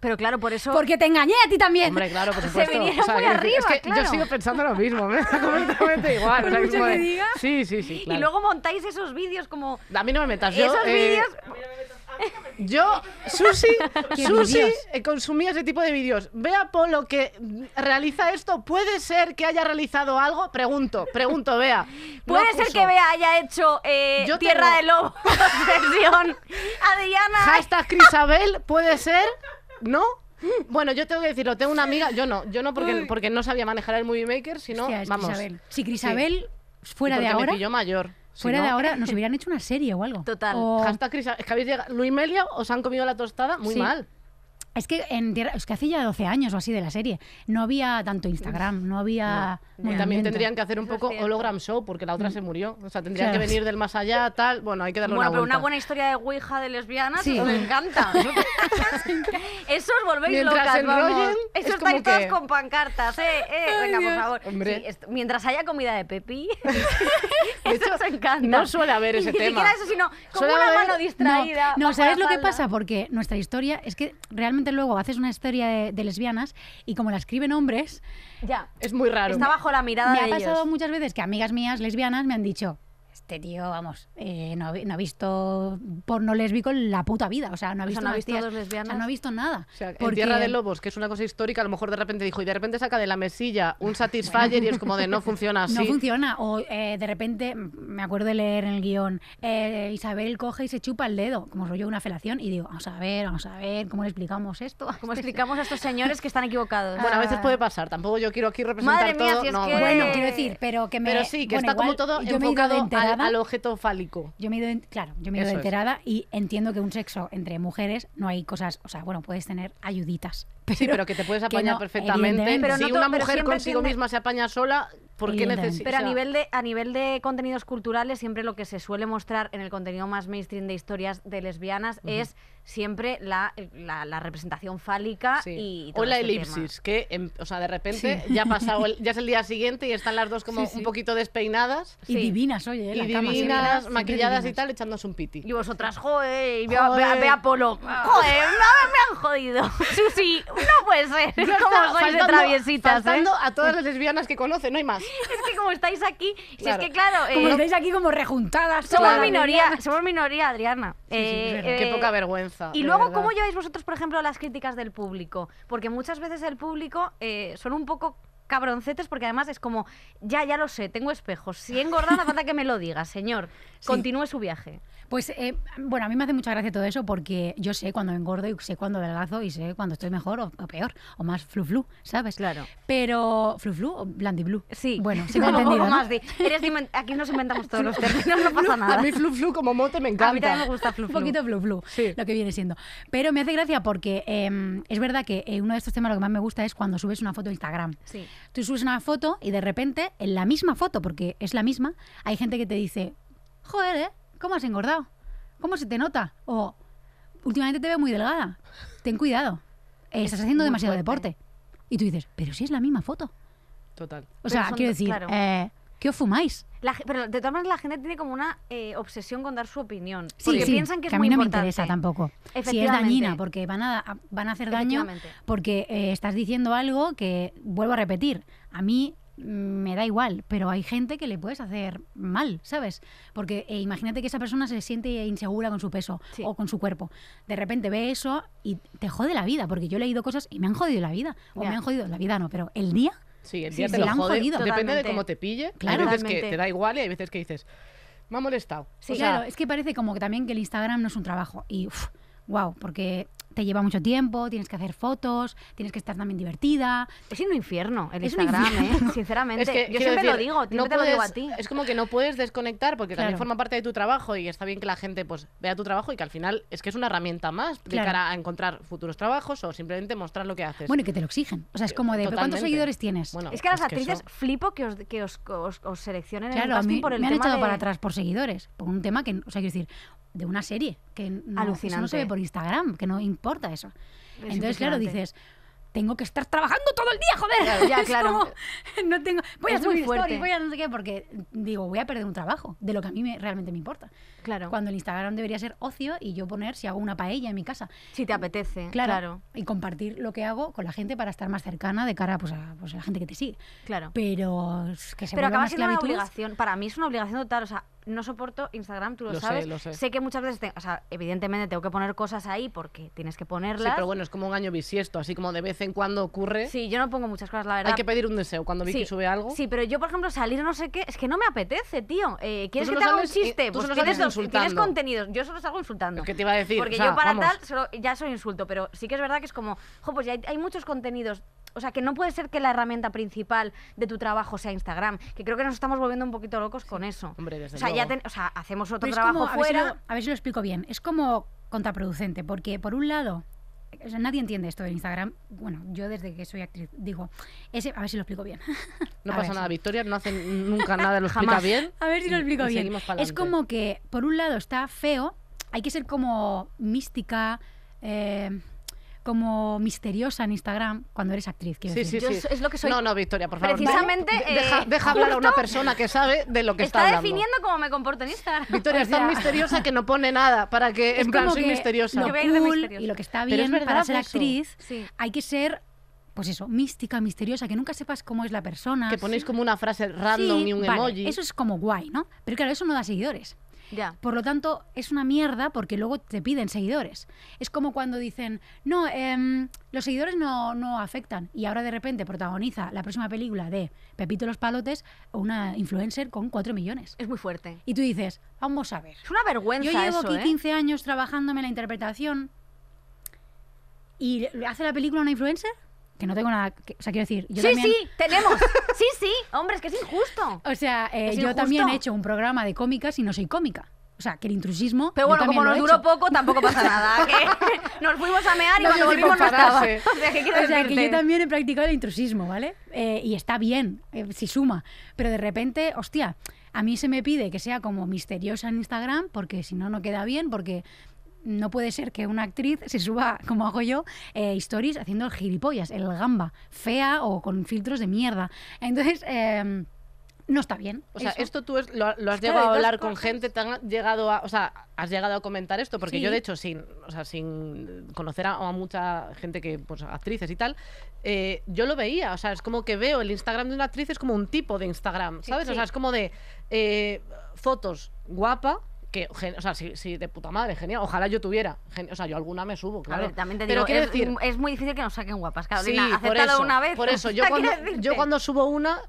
Pero claro, por eso. Porque te engañé a ti también. Hombre, claro, por supuesto. Se vinieron o arriba. es que yo sigo pensando lo mismo, me da completamente igual. mucho que diga. Sí, sí, sí. Y luego montáis esos vídeos como. A mí no me metas yo. Esos eh, vídeos. Yo, Susi, Susi eh, consumía ese tipo de vídeos. Vea Polo que realiza esto. ¿Puede ser que haya realizado algo? Pregunto, pregunto, Vea. ¿Puede ser que Vea haya hecho eh, Tierra de Lobo versión Adriana? Eh. Hashtag Crisabel, ¿puede ser? ¿No? Bueno, yo tengo que decirlo, tengo una amiga, yo no, yo no porque, porque no sabía manejar el Movie Maker, sino, vamos. Si Crisabel fuera de ahora. mayor. Fuera de ahora nos hubieran hecho una serie o algo. Total. O... Hashtag Cris, es que habéis llegado, Luis Melia os han comido la tostada muy mal. Es que en es que hace ya 12 años o así de la serie. No había tanto Instagram, no había. también tendrían que hacer un poco hologram show, porque la otra mm. se murió. O sea, tendrían que venir del más allá, tal. Bueno, hay que darle bueno, una pero una buena historia de Ouija de lesbianas, sí. me encanta. Eso os volvéis mientras locas, enrollen, Eso todos con pancartas, eh, eh Venga, por favor. mientras haya comida de Pepi, eso os encanta. No suele haber ese tema. Ni eso, sino como una mano distraída. no ¿sabes lo que pasa? Porque nuestra historia es que realmente luego haces una historia de, lesbianas y como la escriben hombres, ya. Es muy raro. Está bajo la mirada me ha pasado muchas veces que amigas mías lesbianas me han dicho, este tío, vamos, eh, no, ha visto porno lésbico en la puta vida. O sea, no ha visto, no ha visto nada. O sea, en Tierra de Lobos, que es una cosa histórica, a lo mejor de repente dijo, y de repente saca de la mesilla un Satisfyer y es como de no funciona así. No funciona. O eh, de repente, mm, me acuerdo de leer en el guión, eh, Isabel coge y se chupa el dedo, como rollo una felación, y digo, vamos a ver, vamos a ver, ¿cómo le explicamos esto? ¿Cómo explicamos a estos señores que están equivocados? Bueno, a veces ah. puede pasar. Tampoco yo quiero aquí representar Madre mía, todo. Si es no, que... Bueno, quiero decir, pero que me... Pero sí, que está como todo enfocado a al, objeto fálico. Yo me claro, yo me he ido enterada y entiendo que un sexo entre mujeres no hay cosas, o sea, bueno, puedes tener ayuditas. Pero que te puedes apañar perfectamente. Pero si una mujer consigo misma se apaña sola, ¿por qué necesita? Pero a nivel, de, a nivel de contenidos culturales, siempre lo que se suele mostrar en el contenido más mainstream de historias de lesbianas es siempre la, la, representación fálica y todo O la este elipsis, que o sea, de repente ya ha pasado, ya es el día siguiente y están las dos como un poquito despeinadas. Y divinas, oye, ¿eh? divinas, maquilladas y tal, echándose un piti. Y vosotras, joder, y ve, a Polo, joder, me han jodido. Susi, no puede ser, Es como de traviesitas, eh? faltando a todas las lesbianas que conocen, no hay más. Es que como estáis aquí, es que claro... Eh, como estáis aquí como rejuntadas. Somos minoría, somos minoría, Adriana. Eh, Qué poca vergüenza. Y luego, ¿cómo lleváis vosotros, por ejemplo, las críticas del público? Porque muchas veces el público eh, son un poco cabroncetes porque además es como, ya, ya lo sé, tengo espejos. Si engordada engordado, falta que me lo diga, señor. Continúe su viaje. Pues, eh, bueno, a mí me hace mucha gracia todo eso porque yo sé cuando engordo y sé cuando adelgazo y sé cuando estoy mejor o, peor o más flu-flu, ¿sabes? Claro. Pero, ¿flu-flu o blandy-blue? Sí. Bueno, sí me aquí nos inventamos todos los términos, no pasa nada. A mí flu-flu como mote me encanta. A mí también me gusta flu Un poquito flu-flu, lo que viene siendo. Pero me hace gracia porque em, es verdad que eh, uno de estos temas lo que más me gusta es cuando subes una foto a Instagram. Sí. Tú subes una foto y de repente, en la misma foto, porque es la misma, hay gente que te dice, joder, ¿eh? ¿cómo has engordado? ¿Cómo se te nota? O, últimamente te veo muy delgada, ten cuidado, estás haciendo demasiado deporte. Y tú dices, pero si es la misma foto. Total. O sea, quiero decir, eh, ¿Qué os fumáis? pero de todas maneras la gente tiene como una eh, obsesión con dar su opinión. Sí, piensan que, a mí no me interesa tampoco. Si es dañina, porque van a, van a hacer daño, porque eh, estás diciendo algo que, vuelvo a repetir, a mí me da igual, pero hay gente que le puedes hacer mal, ¿sabes? Porque eh, imagínate que esa persona se siente insegura con su peso o con su cuerpo. De repente ve eso y te jode la vida, porque yo he leído cosas y me han jodido la vida. O me han jodido la vida, no, pero el día. Sí, el día te, han Jodido. Depende de cómo te pille. Claro. Hay veces que te da igual y hay veces que dices, me ha molestado. Sí, claro, es que parece como que también que el Instagram no es un trabajo. Y uff, wow, porque te lleva mucho tiempo, tienes que hacer fotos, tienes que estar también divertida. Es un infierno el Instagram, ¿eh? sinceramente. yo siempre lo digo, no te lo digo a ti. Es como que no puedes desconectar porque también forma parte de tu trabajo y está bien que la gente pues vea tu trabajo y que al final es que es una herramienta más de cara a encontrar futuros trabajos o simplemente mostrar lo que haces. Bueno, y que te lo exigen. O sea, es como de ¿cuántos seguidores tienes? es que a las actrices flipo que os, seleccionen claro, en el casting por el me han echado para atrás por seguidores, por un tema que, o sea, quiero decir, de una serie, que no, no se ve por Instagram, que no importa eso. Entonces, claro, dices, tengo que estar trabajando todo el día, joder. ya, claro. no tengo, voy a subir story, voy a no sé qué, porque digo, voy a perder un trabajo de lo que a mí realmente me importa. Claro. Cuando el Instagram debería ser ocio y yo poner si hago una paella en mi casa. Si te apetece. Claro. Y compartir lo que hago con la gente para estar más cercana de cara pues, a, pues, la gente que te sigue. Claro. Pero que Pero acaba una obligación. Para mí es una obligación total. O sea, no soporto Instagram, tú lo, sabes. Sé, que muchas veces, o sea, evidentemente tengo que poner cosas ahí porque tienes que ponerlas. Sí, pero bueno, es como un año bisiesto, así como de vez en cuando ocurre. Sí, yo no pongo muchas cosas, la verdad. Hay que pedir un deseo cuando Vicky sube algo. Sí, pero yo, por ejemplo, salir no sé qué, es que no me apetece, tío. Eh, ¿Quieres que te haga un chiste? pues solo tienes, insultando. tienes, contenidos, yo solo salgo insultando. ¿Qué te iba a decir? Porque yo para tal ya soy insulto, pero sí que es verdad que es como, jo, pues hay, hay muchos contenidos o sea, que no puede ser que la herramienta principal de tu trabajo sea Instagram, que creo que nos estamos volviendo un poquito locos con eso. Hombre, desde o sea, luego. ya o sea, hacemos otro trabajo fuera. A ver, si lo, explico bien. Es como contraproducente, porque por un lado o sea, nadie entiende esto de Instagram. Bueno, yo desde que soy actriz digo, a ver si lo explico bien. No pasa nada, Victoria, no hace nunca nada, lo explica bien. A ver si lo explico bien. es como que, por un lado, está feo, hay que ser como mística, eh, como misteriosa en Instagram cuando eres actriz. Sí, decir? Sí, Es lo que soy. No, no, Victoria, por favor. Precisamente. deja, eh, hablar a una persona que sabe de lo que está, hablando. Está definiendo cómo me comporto en Instagram. Victoria es tan misteriosa que no pone nada para que, en plan, soy misteriosa. y lo que está bien para ser actriz, hay que ser pues eso, mística, misteriosa, que nunca sepas cómo es la persona. Que ponéis como una frase random y un emoji. Eso es como guay, ¿no? Pero claro, eso no da seguidores. Por lo tanto, es una mierda porque luego te piden seguidores. Es como cuando dicen, no, em, los seguidores no, no afectan. Y ahora de repente protagoniza la próxima película de Pepito los Palotes, una influencer con 4 millones. Es muy fuerte. Y tú dices, vamos a ver. Es una vergüenza. Yo llevo aquí 15 ¿eh? años trabajándome la interpretación. ¿Y hace la película una influencer? que no tengo nada. o sea, quiero decir, yo sí, Sí, tenemos. sí, sí, hombre, es que es injusto. O sea, eh, yo también he hecho un programa de cómicas y no soy cómica. O sea, que el intrusismo. Pero bueno, como nos duró poco, tampoco pasa nada. nos fuimos a mear y cuando volvimos no estaba. O sea, que yo también he practicado el intrusismo, ¿vale? Eh, y está bien, eh, si suma. Pero de repente, hostia, a mí se me pide que sea como misteriosa en Instagram, porque si no, no queda bien, porque no puede ser que una actriz se suba, como hago yo, eh, stories haciendo gilipollas, el gamba, fea o con filtros de mierda. Entonces... Em, no está bien. O sea, esto tú lo, has llegado a hablar con gente, te llegado a, o sea, has llegado a comentar esto, porque yo de hecho sin, sin conocer a, mucha gente que, pues actrices y tal, eh, yo lo veía, o sea, es como que veo el Instagram de una actriz es como un tipo de Instagram, ¿sabes? O sea, es como de eh, fotos guapa, que, o sea, si de puta madre, genial. Ojalá yo tuviera. o sea, yo alguna me subo, claro. Pero es, decir, es muy difícil que nos saquen guapas, claro Sí, por eso, una vez. Por eso, yo cuando, subo una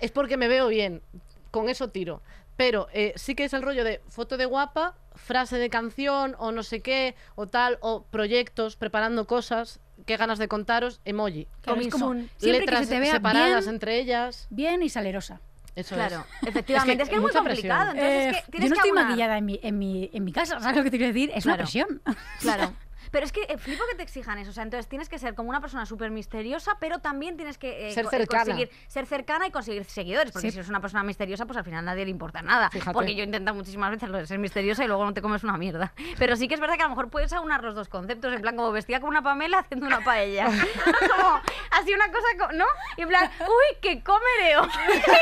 es porque me veo bien. Con eso tiro. Pero eh, sí que es el rollo de foto de guapa, frase de canción, o no sé qué, o tal, o proyectos, preparando cosas qué ganas de contaros, emoji. es como letras se vea separadas entre ellas. Bien y salerosa. Eso claro, es. efectivamente. Es que es, muy complicado. Entonces que yo no que estoy maquillada en mi, en, mi, en mi casa, ¿sabes lo que te quiero decir? Es una presión. Claro. Pero es que eh, flipo que te exijan eso. O sea, entonces tienes que ser como una persona súper misteriosa, pero también tienes que eh, ser, eh, cercana. Conseguir, ser cercana y conseguir seguidores. Porque si eres una persona misteriosa, pues al final a nadie le importa nada. Porque yo he intentado muchísimas veces lo de ser misteriosa y luego no te comes una mierda. Pero sí que es verdad que a lo mejor puedes aunar los dos conceptos. En plan, como vestida como una Pamela haciendo una paella. como, así una cosa, ¿no? Y en plan, uy, que comereo.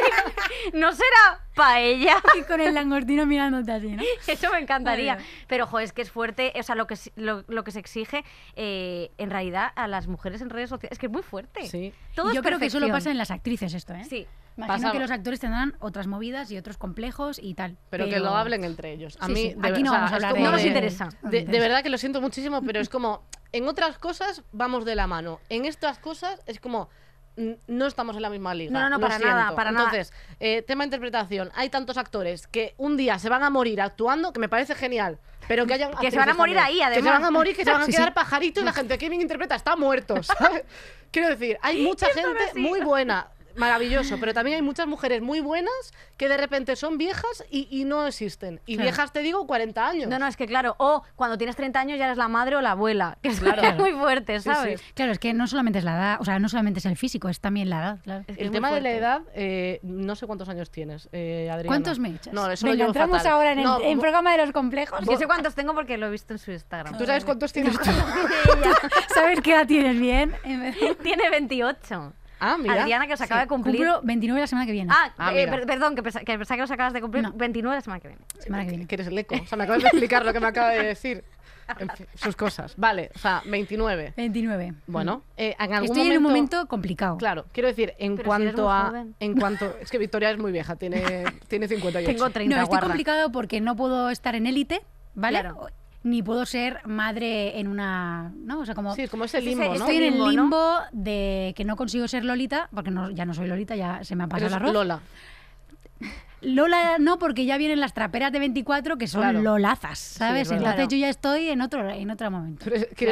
no será paella. Y con el langostino mirándote así, ¿no? Eso me encantaría. Pero, jo, es que es fuerte, o sea, lo que, lo, que se exige eh, en realidad a las mujeres en redes sociales, es que es muy fuerte. Sí. Todo Yo creo que eso lo pasa en las actrices esto, ¿eh? Sí. Imagino que los actores tendrán otras movidas y otros complejos y tal. Pero, que lo hablen entre ellos. A mí, De aquí no, no nos interesa. de, verdad que lo siento muchísimo, pero es como, en otras cosas vamos de la mano. En estas cosas es como, no estamos en la misma liga. No, no, no, para nada, para Entonces, nada. Eh, tema interpretación. Hay tantos actores que un día se van a morir actuando, que me parece genial. Pero que hayan. que se van a morir ahí, además. Que se van a morir, que se van a quedar pajaritos y la gente que bien interpreta está muerto, Quiero decir, hay mucha gente muy buena maravilloso, pero también hay muchas mujeres muy buenas que de repente son viejas y, no existen. Y viejas te digo 40 años. No, no, es que claro, o cuando tienes 30 años ya eres la madre o la abuela, que es muy fuerte, ¿sabes? Claro, es que no solamente es la edad, o sea, no solamente es el físico, es también la edad. el tema de la edad, eh, no sé cuántos años tienes, eh, Adriana. ¿Cuántos me echas? No, eso lo entramos fatal. ahora en, el, programa de los complejos. Yo sé cuántos tengo porque lo he visto en su Instagram. ¿Tú sabes cuántos tienes tú? ¿Sabes qué edad tienes bien? Tiene 28. Ah, mira. Adriana, que os acaba de cumplir. Cumplo 29 la semana que viene. Ah, ah eh, perdón, que, pensaba que, que os acabas de cumplir. 29 la semana que viene. Semana que viene. Que eres eco. O sea, me acabas de explicar lo que me acaba de decir. Sus cosas. Vale, o sea, 29. 29. Bueno, mm. eh, en algún Estoy en un momento complicado. Claro, quiero decir, en cuanto a. En cuanto. Es que Victoria es muy vieja, tiene, tiene 58. Tengo 30. No, estoy complicado porque no puedo estar en élite, ¿vale? Claro ni puedo ser madre en una. ¿no? O sea, como, ese limbo. ¿no? Estoy en el limbo de que no consigo ser Lolita, porque ya no soy Lolita, ya se me ha pasado la arroz. Lola. Lola no, porque ya vienen las traperas de 24 que son lolazas, ¿sabes? Entonces yo ya estoy en otro, en otro momento.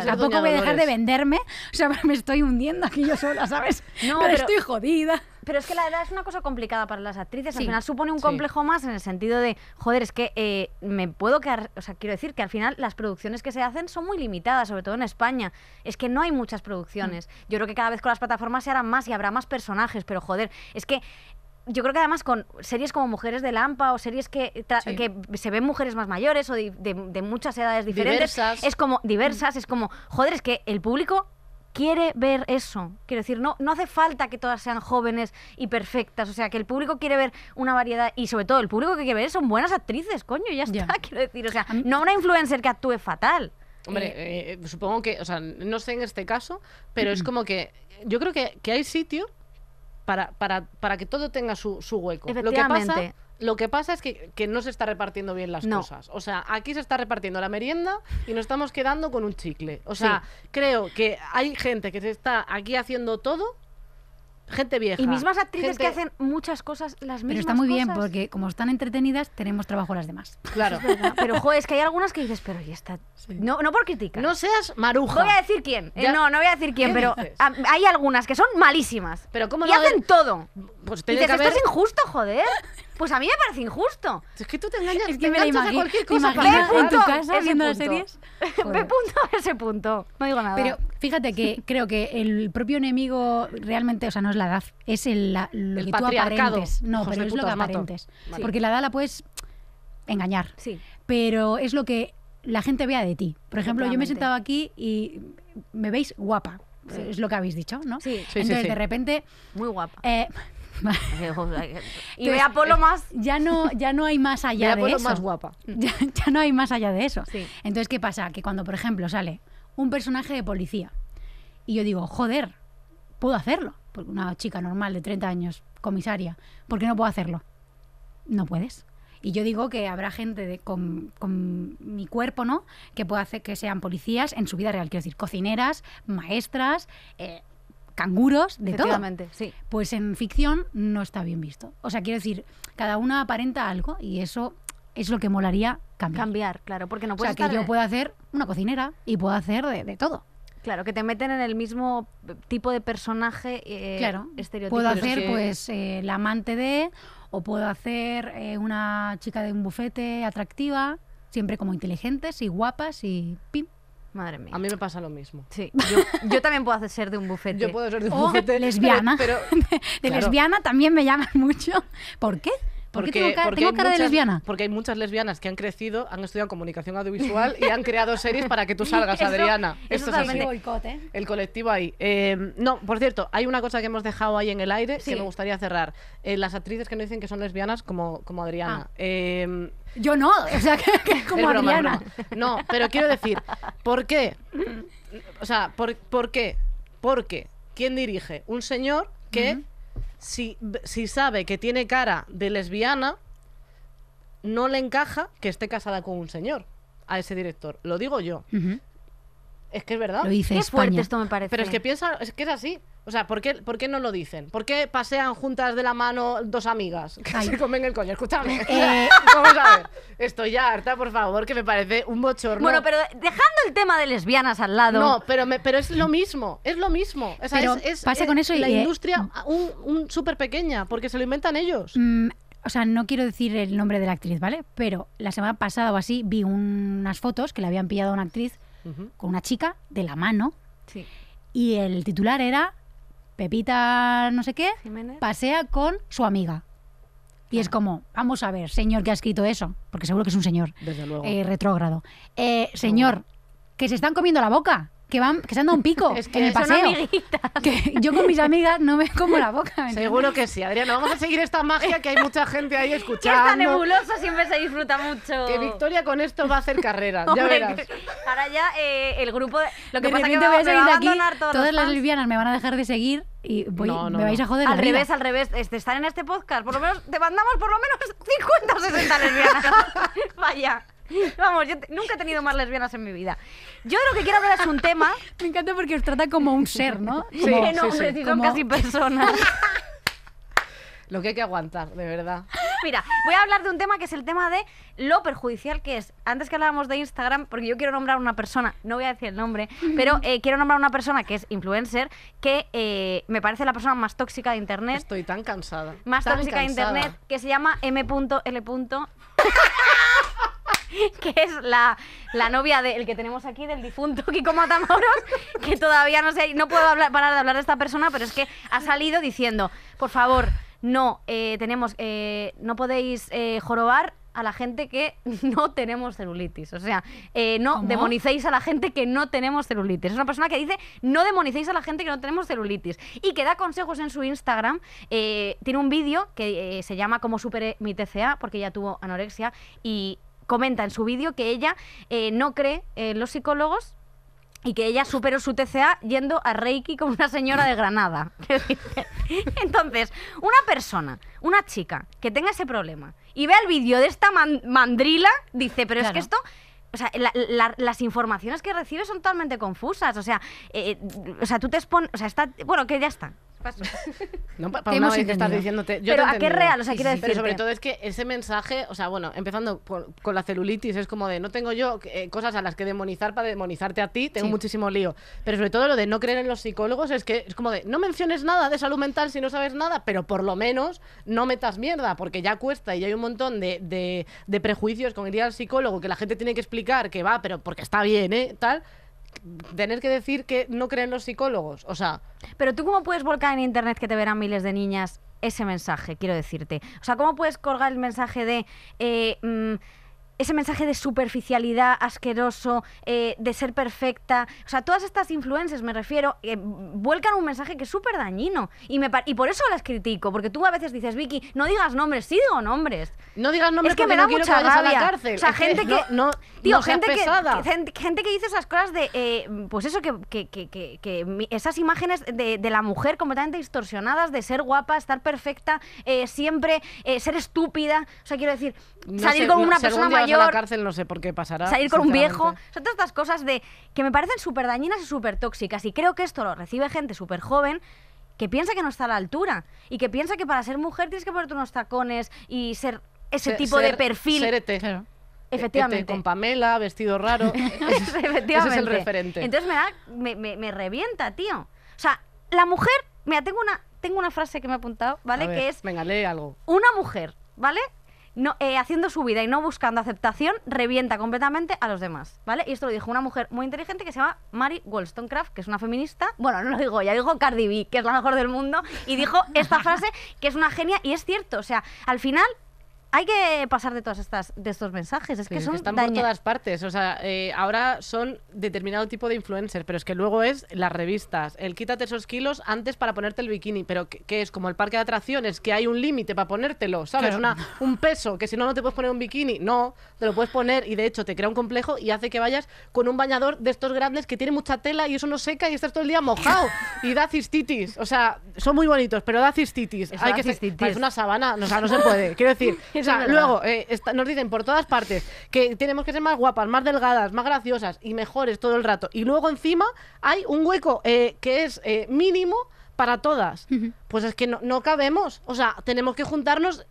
Tampoco voy a dejar de venderme, o sea, me estoy hundiendo aquí yo sola, ¿sabes? No, pero estoy jodida pero es que la edad es una cosa complicada para las actrices. al final supone un complejo más en el sentido de, joder, es que eh, me puedo quedar. O sea, quiero decir que al final las producciones que se hacen son muy limitadas, sobre todo en España. Es que no hay muchas producciones. Mm. Yo creo que cada vez con las plataformas se harán más y habrá más personajes, pero joder, es que yo creo que además con series como Mujeres de Lampa o series que, se ven mujeres más mayores o de, muchas edades diferentes, es como diversas, es como, joder, es que el público quiere ver eso. Quiero decir, no, no hace falta que todas sean jóvenes y perfectas. O sea, que el público quiere ver una variedad y sobre todo el público que quiere ver son buenas actrices, coño, ya está. Quiero decir, o sea, no una influencer que actúe fatal. Hombre, eh, eh, supongo que, o sea, no sé en este caso, pero es como que yo creo que, hay sitio para, para, para que todo tenga su, su hueco. Lo que pasa lo que pasa es que, no se está repartiendo bien las cosas. O sea, aquí se está repartiendo la merienda y nos estamos quedando con un chicle. O sea, creo que hay gente que se está aquí haciendo todo gente vieja. Y mismas actrices que hacen muchas cosas las mismas. Pero está muy bien, porque como están entretenidas, tenemos trabajo las demás. Claro. pero, joder, es que hay algunas que dices, pero ya está. No, no por crítica. No seas maruja. Voy a decir quién. Eh, no, no voy a decir quién, pero hay algunas que son malísimas. Pero ¿cómo Y hacen todo. Pues y dices, esto es injusto, joder. Pues a mí me parece injusto. Es que tú te engañas, es que te me enganchas a cualquier cosa. en tu casa viendo las series? Ve punto ese punto. No digo nada. Pero fíjate que creo que el propio enemigo realmente, o sea, no es la edad, es el, lo que tú aparentes. No, pero es lo que aparentes. Porque la edad la puedes engañar. Sí. Pero es lo que la gente vea de ti. Por ejemplo, yo me he sentado aquí y me veis guapa. Es lo que habéis dicho, ¿no? Sí, sí Entonces, de repente. Muy guapa. Eh, y vea por lo más. Ya no, ya no hay más allá de eso. más guapa. Ya, no hay más allá de eso. Entonces, ¿qué pasa? Que cuando, por ejemplo, sale un personaje de policía y yo digo, joder, puedo hacerlo. Porque una chica normal de 30 años, comisaria, ¿por qué no puedo hacerlo? No puedes. Y yo digo que habrá gente con, mi cuerpo, ¿no? Que pueda hacer que sean policías en su vida real. Quiero decir, cocineras, maestras, eh, canguros, de todo. Sí. Pues en ficción no está bien visto. O sea, quiero decir, cada una aparenta algo y eso es lo que molaría cambiar. Cambiar, claro, porque no puedes. O sea, que yo puedo hacer una cocinera y puedo hacer de, todo. Claro, que te meten en el mismo tipo de personaje eh, claro. Puedo hacer, pues, eh, la amante de, o puedo hacer eh, una chica de un bufete atractiva, siempre como inteligentes y guapas y pim. A mí me pasa lo mismo. Sí. Yo, también puedo hacer ser de un bufete. Yo puedo ser de un o oh, Lesbiana. Pero, de lesbiana también me llaman mucho. ¿Por qué? ¿Por porque, qué porque de lesbiana? Porque hay muchas lesbianas que han crecido, han estudiado comunicación audiovisual y han creado series para que tú salgas, Adriana. Eso, Esto es así. El colectivo ahí. Em, no, por cierto, hay una cosa que hemos dejado ahí en el aire que me gustaría cerrar. Eh, las actrices que no dicen que son lesbianas, como, como Adriana. Ah. Em, Yo no, o sea, que, es como Adriana. No, pero quiero decir, ¿por qué? O sea, ¿por, por qué? ¿quién dirige? Un señor que si, si sabe que tiene cara de lesbiana, no le encaja que esté casada con un señor a ese director. Lo digo yo. Es que es verdad. Lo dice fuerte esto me parece. Pero es que piensa, es que es así. O sea, ¿por qué, ¿por qué no lo dicen? ¿Por qué pasean juntas de la mano dos amigas que se comen el coño? Escúchame. Eh, Vamos a ver. Estoy ya harta, por favor, que me parece un bochorno. Bueno, pero dejando el tema de lesbianas al lado. No, pero, pero es lo mismo. Es lo mismo. O sea, es, con eso la eh, industria un, súper pequeña, porque se lo inventan ellos. Mm, o sea, no quiero decir el nombre de la actriz, ¿vale? Pero la semana pasada o así vi unas fotos que le habían pillado a una actriz con una chica de la mano. Sí. Y el titular era Pepita no sé qué pasea con su amiga. Y es ah. como, vamos a ver, señor que ha escrito eso, porque seguro que es un señor eh, retrógrado. Eh, señor, que se están comiendo la boca que van que se han dado un pico es que en el paseo. Que yo con mis amigas no me como la boca. Seguro que sí, Adriana. Vamos a seguir esta magia que hay mucha gente ahí escuchando. tan nebulosa siempre se disfruta mucho. Que Victoria con esto va a hacer carrera, ya verás. Ahora ya eh, el grupo... Lo que pasa pasa que me voy a salir de aquí, todas las lesbianas me van a dejar de seguir y me vais a joder. Al revés, al revés. Este, estar en este podcast, por lo menos te mandamos por lo menos 50 o 60 lesbianas. Vaya. Vamos, yo nunca he tenido más lesbianas en mi vida. Yo lo que quiero hablar es un tema. Me encanta porque os trata como un ser, ¿no? sí, no, sí, son casi personas. lo que hay que aguantar, de verdad. Mira, voy a hablar de un tema que es el tema de lo perjudicial que es. Antes que hablábamos de Instagram, porque yo quiero nombrar una persona, no voy a decir el nombre, pero eh, quiero nombrar una persona que es influencer, que eh, me parece la persona más tóxica de Internet. Estoy tan cansada. Más tóxica de Internet, que se llama M.L. que es la, novia del que tenemos aquí, del difunto Kiko Matamoros, que todavía no sé, no puedo hablar, parar de hablar de esta persona, pero es que ha salido diciendo, por favor, no, eh, tenemos, eh, no podéis eh, jorobar a la gente que no tenemos celulitis. O sea, no demonicéis a la gente que no tenemos celulitis. Es una persona que dice, no demonicéis a la gente que no tenemos celulitis. Y que da consejos en su Instagram. tiene un vídeo que se llama como superé mi TCA, porque ya tuvo anorexia. Y comenta en su vídeo que ella eh, no cree en los psicólogos y que ella superó su TCA yendo a Reiki como una señora de Granada. Entonces, una persona, una chica que tenga ese problema y ve el vídeo de esta mandrila, dice, pero es que esto... O sea, las informaciones que recibe son totalmente confusas. O sea, eh, o sea tú te expones. O sea, está. Bueno, que ya está. No, para pero ¿a qué real? O quiero decir. Pero sobre todo es que ese mensaje, o sea, bueno, empezando con la celulitis, es como de no tengo yo eh, cosas a las que demonizar para demonizarte a ti, tengo muchísimo lío. Pero sobre todo lo de no creer en los psicólogos es que es como de no menciones nada de salud mental si no sabes nada, pero por lo menos no metas mierda, porque ya cuesta y hay un montón de, prejuicios con ir al psicólogo que la gente tiene que explicar que va, pero porque está bien, ¿eh? Tal tener que decir que no creen los psicólogos. O sea. Pero tú, ¿cómo puedes volcar en internet que te verán miles de niñas ese mensaje? Quiero decirte. O sea, ¿cómo puedes colgar el mensaje de. Eh, mm, ese mensaje de superficialidad asqueroso, eh, de ser perfecta, o sea, todas estas influencias, me refiero, eh, vuelcan un mensaje que es súper dañino. Y, me y por eso las critico, porque tú a veces dices, Vicky, no digas nombres, sí digo nombres. No digas nombres es que me da mucha que rabia. A la cárcel. O sea, gente que... No, gente, que, gente, que dice esas cosas de... Eh, pues eso, que, que, que esas imágenes de, de, la mujer completamente distorsionadas, de ser guapa, estar perfecta, siempre ser estúpida. O sea, quiero decir, salir con una persona mayor mayor. A la cárcel no sé por qué pasará. Salir con un viejo. Son todas estas cosas de que me parecen súper dañinas y súper tóxicas. Y creo que esto lo recibe gente súper joven que piensa que no está a la altura y que piensa que para ser mujer tienes que ponerte unos tacones y ser ese tipo de perfil. Ser e Efectivamente. E con Pamela, vestido raro. Efectivamente. es el referente. Entonces me, da, me, revienta, tío. O sea, la mujer. Mira, tengo una, tengo una frase que me ha apuntado, ¿vale? que es. Venga, lee algo. Una mujer, ¿vale? Eh, haciendo su vida y no buscando aceptación, revienta completamente a los demás, ¿vale? Y esto lo dijo una mujer muy inteligente que se llama Mary Wollstonecraft, que es una feminista. Bueno, no lo digo, ya digo Cardi B, que es la mejor del mundo, y dijo esta frase que es una genia y es cierto. O sea, al final hay que pasar de todas estas de estos mensajes es que son están por todas partes o sea eh, ahora son determinado tipo de influencers. pero es que luego es las revistas el quítate esos kilos antes para ponerte el bikini pero que, es como el parque de atracciones que hay un límite para ponértelo sabes una un peso que si no no te puedes poner un bikini no te lo puedes poner y de hecho te crea un complejo y hace que vayas con un bañador de estos grandes que tiene mucha tela y eso no seca y estás todo el día mojado y da cistitis o sea son muy bonitos pero da cistitis una sabana o sea no se puede quiero decir luego eh, nos dicen por todas partes que tenemos que ser más guapas, más delgadas, más graciosas y mejores todo el rato. Y luego encima hay un hueco eh, que es eh, mínimo para todas. Pues es que no, no cabemos. O sea, tenemos que juntarnos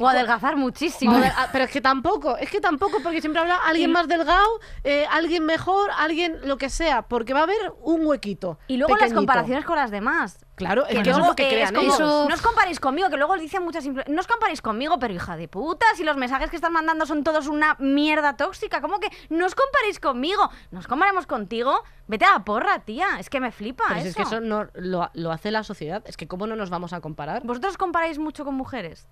o adelgazar muchísimo. Ah, pero es que tampoco, es que tampoco, porque siempre habla alguien más delgado, eh, alguien mejor, alguien lo que sea, porque va a haber un huequito. Y luego las comparaciones con las demás. Claro, es que es lo que eh, No os comparéis conmigo, que luego dicen muchas... No os comparéis conmigo, pero hija de puta, si los mensajes que están mandando son todos una mierda tóxica, ¿cómo que no os comparéis conmigo? ¿Nos comparemos contigo? Vete a la porra, tía. Es que me flipa es que eso no lo, lo hace la sociedad, es que cómo no nos vamos a comparar. ¿Vosotros comparáis mucho con mujeres?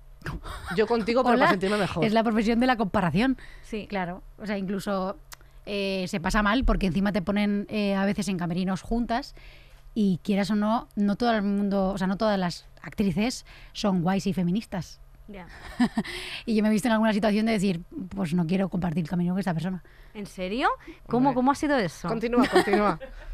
Yo contigo, pero para sentirme mejor. Es la profesión de la comparación. Sí. Claro. O sea, incluso eh, se pasa mal porque encima te ponen eh, a veces en camerinos juntas y quieras o no, no todo el mundo, o sea, no todas las actrices son guays y feministas. Ya y yo me he visto en alguna situación de decir, pues no quiero compartir el camino con esta persona. ¿En serio? ¿Cómo, ¿cómo ha sido eso? Continúa, continúa.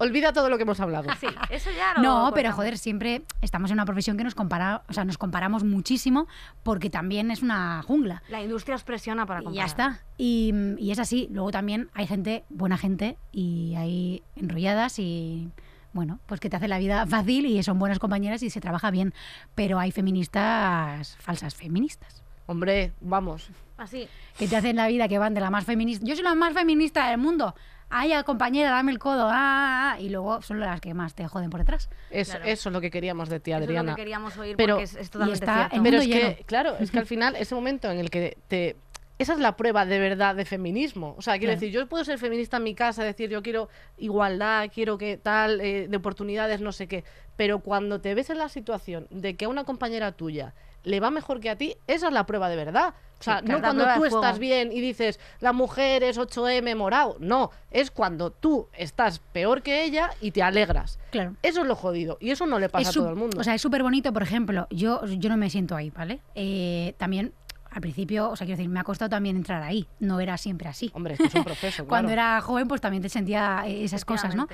olvida todo lo que hemos hablado. Sí, eso ya lo No, pero joder, siempre estamos en una profesión que nos compara, o sea, nos comparamos muchísimo porque también es una jungla. La industria os presiona para comparar. Y ya está. Y, es así. Luego también hay gente, buena gente, y hay enrolladas y bueno, pues que te hace la vida fácil y son buenas compañeras y se trabaja bien. Pero hay feministas, falsas feministas. Hombre, vamos. Así. Que te hacen la vida que van de la más feminista. Yo soy la más feminista del mundo ay, compañera, dame el codo, ah, ah, ah, y luego son las que más te joden por detrás. Eso, es lo que queríamos de ti, Adriana. Eso es queríamos oír pero, porque es, está, Pero es que, claro, es que al final ese momento en el que te esa es la prueba de verdad de feminismo. O sea, quiero decir, yo puedo ser feminista en mi casa, decir yo quiero igualdad, quiero que tal, eh, de oportunidades, no sé qué. Pero cuando te ves en la situación de que una compañera tuya le va mejor que a ti, esa es la prueba de verdad. O sea, no cuando tú estás bien y dices, la mujer es 8M morado. No, es cuando tú estás peor que ella y te alegras. Claro. Eso es lo jodido. Y eso no le pasa a todo el mundo. O sea, es súper bonito, por ejemplo, yo, yo no me siento ahí, ¿vale? Eh, también al principio, o sea, quiero decir, me ha costado también entrar ahí. No era siempre así. Hombre, es es un proceso. Claro. Cuando era joven, pues también te sentía eh, esas cosas, ¿no?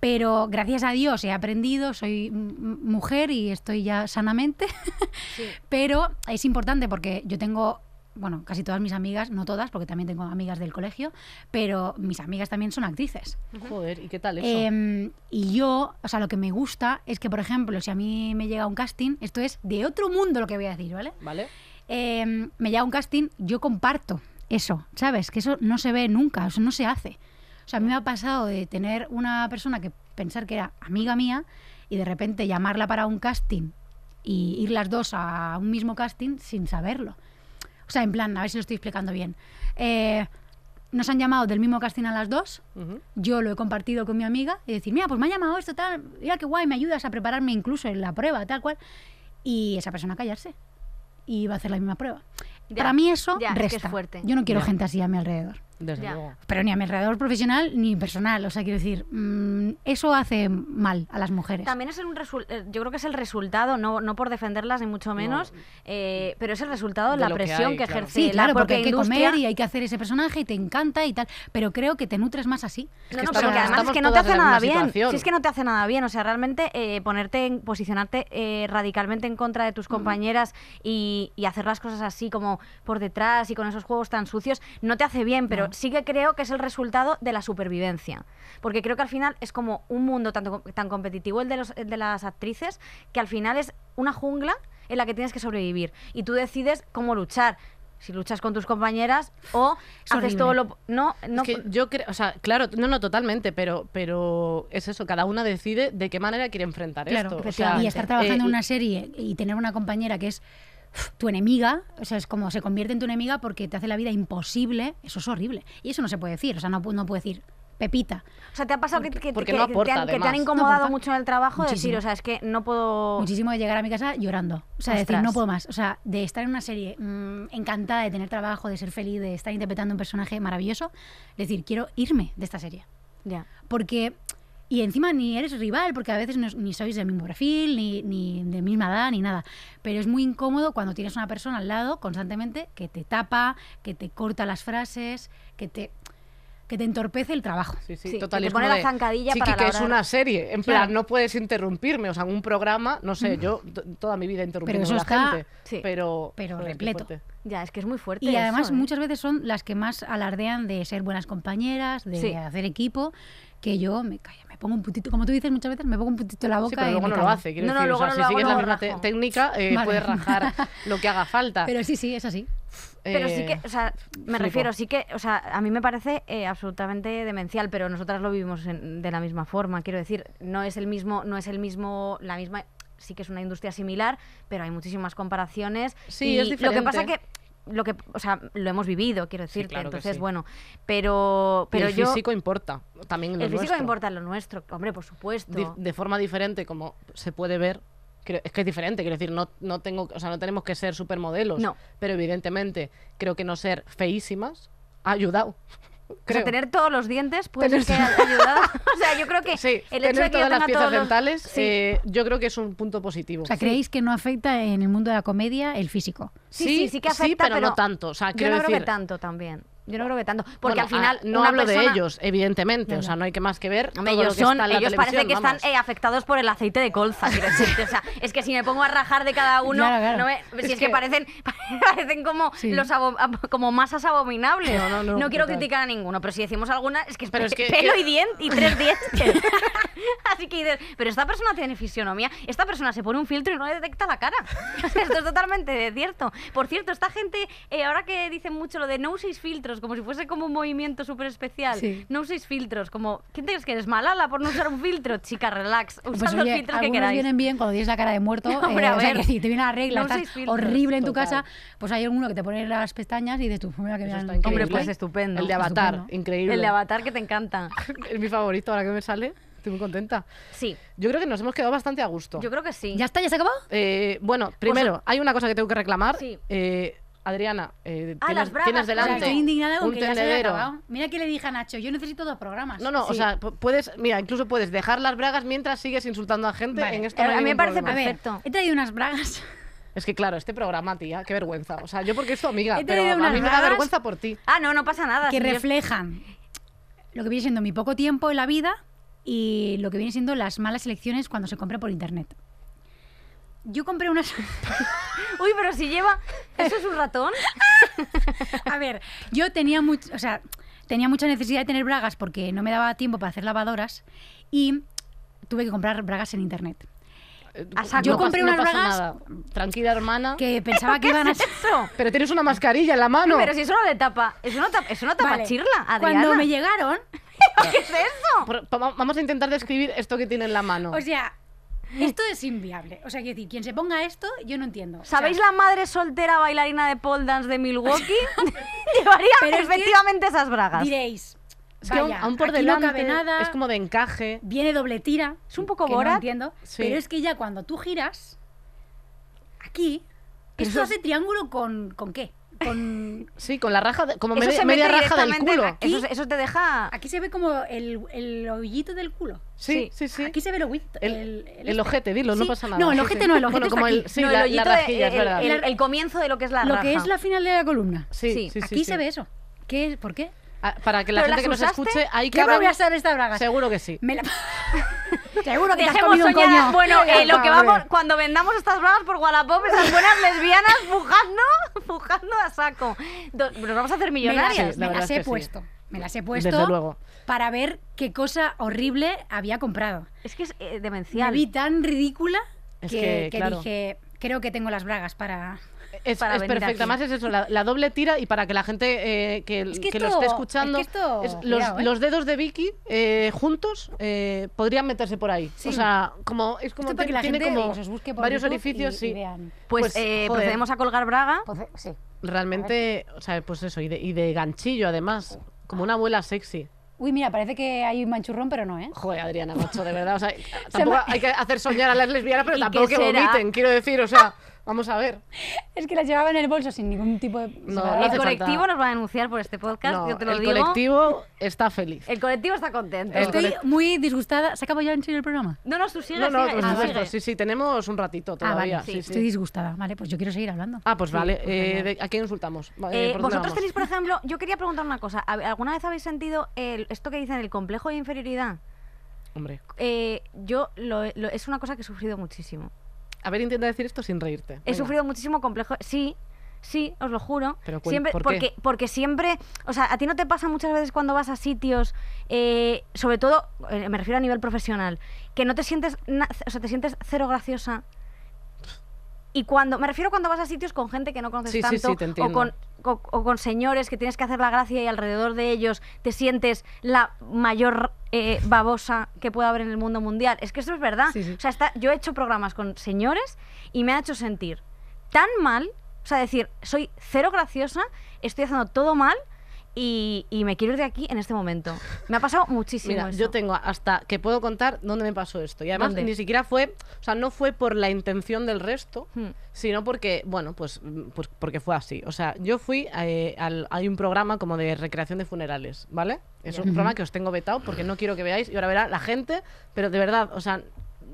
pero gracias a Dios he aprendido, soy mujer y estoy ya sanamente, pero es importante porque yo tengo bueno, casi todas mis amigas, no todas, porque también tengo amigas del colegio, pero mis amigas también son actrices. Joder, ¿y qué tal eso? Em, y yo, o sea, lo que me gusta es que, por ejemplo, si a mí me llega un casting, esto es de otro mundo lo que voy a decir, ¿vale? Vale. Em, me llega un casting, yo comparto eso, ¿sabes? Que eso no se ve nunca, eso no se hace. O sea, a mí me ha pasado de tener una persona que pensar que era amiga mía y de repente llamarla para un casting y ir las dos a un mismo casting sin saberlo. O sea, en plan, a ver si lo estoy explicando bien. Eh, nos han llamado del mismo casting a las dos. Yo lo he compartido con mi amiga y decir, mira, pues me ha llamado esto, tal, mira qué guay, me ayudas a prepararme incluso en la prueba, tal cual. Y esa persona callarse y va a hacer la misma prueba. Para mí eso resta. fuerte. Yo no quiero gente así a mi alrededor pero ni a mi ni profesional ni personal. O sea, quiero decir, mm, eso hace mal a las mujeres. También es un eh, yo creo que es el resultado, no, por defenderlas ni mucho menos, eh, pero es el resultado de la presión que, ejerce. Sí, claro, porque hay que comer y hay que hacer ese personaje y te encanta y tal. Pero creo que te nutres más así. No, es que no te hace nada bien. Si es que no te hace nada bien. O sea, realmente eh, ponerte, en, posicionarte radicalmente en contra de tus mm. compañeras y hacer las cosas así como por detrás y con esos juegos tan sucios, no te hace bien, pero sí que creo que es el resultado de la supervivencia. Porque creo que al final es como un mundo tan competitivo el de, de las actrices, que al final es una jungla en la que tienes que sobrevivir. Y tú decides cómo luchar si luchas con tus compañeras o haces todo lo no no yo creo o sea claro no no totalmente pero pero es eso cada una decide de qué manera quiere enfrentar esto y estar trabajando eh, en una serie y tener una compañera que es tu enemiga, o sea, es como se convierte en tu enemiga porque te hace la vida imposible, eso es horrible. Y eso no se puede decir, o sea, no, no puede decir, Pepita. O sea, ¿te ha pasado que, te han, incomodado mucho en el trabajo? Decir, o sea, es que no puedo... Muchísimo de llegar a mi casa llorando. O sea, decir, no puedo más. O sea, de estar en una serie mm, encantada, de tener trabajo, de ser feliz, de estar interpretando un personaje maravilloso, decir, quiero irme de esta serie. Ya. Porque y encima ni eres rival, porque a veces no, ni sois del mismo perfil, ni, ni de misma edad, ni nada. Pero es muy incómodo cuando tienes una persona al lado constantemente que te tapa, que te corta las frases, que te que te entorpece el trabajo. Sí, sí, sí Que que es una serie. En plan, no puedes interrumpirme. O sea, en un programa, no sé, yo toda mi vida interrumpiendo interrumpido a la gente. pero, pero repleto. Ya, es que es muy fuerte. Y además ¿eh? muchas veces son las que más alardean de ser buenas compañeras, de hacer equipo, que yo me me pongo un putito, como tú dices muchas veces, me pongo un putito en la boca. Sí, pero luego no lo hace, no, si sigues la misma técnica, eh, puedes rajar lo que haga falta. Pero sí, sí, es así. Eh, pero sí que, o sea, me refiero, sí que, o sea, a mí me parece absolutamente demencial, pero nosotras lo vivimos de la misma forma, quiero decir, no es el mismo, no es el mismo, la misma sí que es una industria similar, pero hay muchísimas comparaciones. Sí, es diferente. Lo que pasa que lo que, o sea, lo hemos vivido, quiero decirte. Entonces, bueno, pero, pero el físico importa también. el físico importa lo nuestro, hombre, por supuesto. de forma diferente, como se puede ver. es que es diferente, quiero decir, no, no, tengo, o sea, no tenemos que ser supermodelos. No. Pero evidentemente, creo que no ser feísimas ha ayudado. O sea, tener todos los dientes puede ser ayudado. o sea, yo creo que el hecho tener de que todas las piezas dentales, eh, yo creo que es un punto positivo. O sea, ¿creéis que no afecta en el mundo de la comedia el físico? Sí, sí, sí, que afecta, pero, no tanto. O sea, yo no decir... creo que tanto también. Yo no creo que tanto. Porque al final. Ah, no hablo de ellos, evidentemente. O sea, no hay que más que ver. ellos lo que ellos parece que están eh, afectados por el aceite de colza. es que si me pongo a rajar de cada uno. si es, que... parecen, parecen como, los como masas abominables. No, quiero criticar a ninguno, pero si decimos alguna, es que es, que, pelo y, y tres dientes. Así que pero esta persona tiene fisionomía, esta persona se pone un filtro y no le detecta la cara. Esto es totalmente cierto. Por cierto, esta gente, eh, ahora que dicen mucho lo de no uséis filtros, como si fuese como un movimiento súper especial, no uséis filtros, como, ¿quién te crees que eres malala por no usar un filtro? Chica, relax, pues usad los filtros que queráis. vienen bien cuando tienes la cara de muerto, eh, hombre, o sea, que si te viene la regla, estás horrible en tu casa, pues hay alguno que te pone las pestañas y de tu forma que bien. Hombre, pues estupendo. El de Avatar, increíble. El de Avatar que te encanta. es mi favorito ahora que me sale. Estoy muy contenta. Sí. Yo creo que nos hemos quedado bastante a gusto. Yo creo que sí. ¿Ya está? ¿Ya se acabó? Eh, bueno, pues primero, hay una cosa que tengo que reclamar. Sí. Eh, Adriana, eh, ah, tienes, delante un que Mira qué le dije a Nacho, yo necesito dos programas. No, no, o sea, puedes, mira, incluso puedes dejar las bragas mientras sigues insultando a gente. En esto a mí me parece perfecto. he traído unas bragas. Es que claro, este programa, tía, qué vergüenza. O sea, yo porque es tu amiga, pero a mí me da vergüenza por ti. Ah, no, no pasa nada. Que reflejan lo que viene siendo mi poco tiempo en la vida y lo que viene siendo las malas elecciones cuando se compra por internet. Yo compré unas. Uy, pero si lleva. ¿Eso es un ratón? a ver, yo tenía mucho. O sea, tenía mucha necesidad de tener bragas porque no me daba tiempo para hacer lavadoras y tuve que comprar bragas en internet. Eh, yo compré no unas pasa bragas. Nada. Tranquila, hermana. Que pensaba que iban a. Es Pero tienes una mascarilla en la mano. Pero si es no le tapa. Eso no tapa, eso no tapa chirla, Adriana. Cuando me llegaron, ¿Qué es eso? Vamos a intentar describir esto que tiene en la mano. O sea, esto es inviable. O sea, quiero decir, quien se ponga esto, yo no entiendo. ¿Sabéis la madre soltera bailarina de pole dance de Milwaukee? Llevaría efectivamente esas bragas. Diréis. vaya, aún por delante no cabe nada, es como de encaje. Viene doble tira. Es un poco bora. entiendo. Pero es que ya cuando tú giras, aquí, esto eso... hace triángulo con, con qué? Sí, con la raja, de, como media, media raja del culo. eso, te deja... Aquí se ve como el, el hoyito del culo. Sí, sí, sí. Aquí se ve el hoyito. El, el, este. ojete, dilo, no pasa nada. No, el ojete no, el ojete como el, sí, la, rajilla, es verdad. El, comienzo de lo que es la raja. Lo que es la final de la columna. Sí, sí, sí. Aquí se ve eso. ¿Qué, ¿Por qué? Ah, para que la gente que nos escuche, hay que... voy a hacer esta braga. Seguro que sí. Me la... Seguro que te has comido Bueno, eh, lo que vamos, cuando vendamos estas bragas por Wallapop, esas buenas lesbianas pujando, a saco. nos vamos a hacer millonarias. Me las, he puesto. Me las he puesto para ver qué cosa horrible había comprado. Es que es eh, demencial. Me vi tan ridícula que, dije, creo que tengo las bragas para es, perfecta, es es eso, la, doble tira y para que la gente eh, que, que, lo esté escuchando, es esto, los, ¿eh? los, dedos de Vicky eh, juntos podrían meterse por ahí. O sea, como es como tiene, la gente como busque varios orificios, sí. pues, pues procedemos a colgar braga. Realmente, o sea, pues eso y de, y de ganchillo además, como una abuela sexy. Uy, mira, parece que hay un manchurrón, pero no, ¿eh? Joder, Adriana, macho, de verdad. O sea, tampoco hay que hacer soñar a las lesbianas, pero tampoco que vomiten, quiero decir, o sea. Vamos a ver. Es que la llevaba en el bolso sin ningún tipo de... No, el colectivo nos va a denunciar por este podcast, el colectivo está feliz. El colectivo está contento. Estoy muy disgustada. ¿Se acabó ya en serio el programa? No, no, tú No, no, sí, sí, tenemos un ratito ah, todavía. Estoy disgustada, vale, pues yo quiero seguir hablando. Ah, pues vale. Pues eh, ¿A quién insultamos? Eh, eh, vosotros tenéis, por ejemplo, yo quería preguntar una cosa. ¿Alguna vez habéis sentido esto que dicen el complejo de inferioridad? Hombre. Eh, yo es una cosa que he sufrido muchísimo. A ver, intenta decir esto sin reírte. He sufrido muchísimo complejo. Sí, Sí, os lo juro. Pero siempre, porque, porque siempre, o sea, a ti no te pasa muchas veces cuando vas a sitios, eh, sobre todo, eh, me refiero a nivel profesional, que no te sientes, o sea, te sientes cero graciosa y cuando, me refiero cuando vas a sitios con gente que no conoces tanto, o, con, señores que tienes que hacer la gracia y alrededor de ellos te sientes la mayor eh, babosa que pueda haber en el mundo mundial. Es que eso es verdad. O sea, está, yo he hecho programas con señores y me ha hecho sentir tan mal, o sea, decir, soy cero graciosa, estoy haciendo todo mal, y, me quiero ir de aquí en este momento. Me ha pasado muchísimo. yo tengo hasta que puedo contar dónde me pasó esto. Y además ni siquiera fue, o sea, no fue por la intención del resto, hmm. sino porque, bueno, pues, pues, porque fue así. O sea, yo fui, eh, a, hay un programa como de recreación de funerales, ¿vale? Es un programa que os tengo vetado porque no quiero que veáis y ahora verá la gente, pero de verdad, o sea,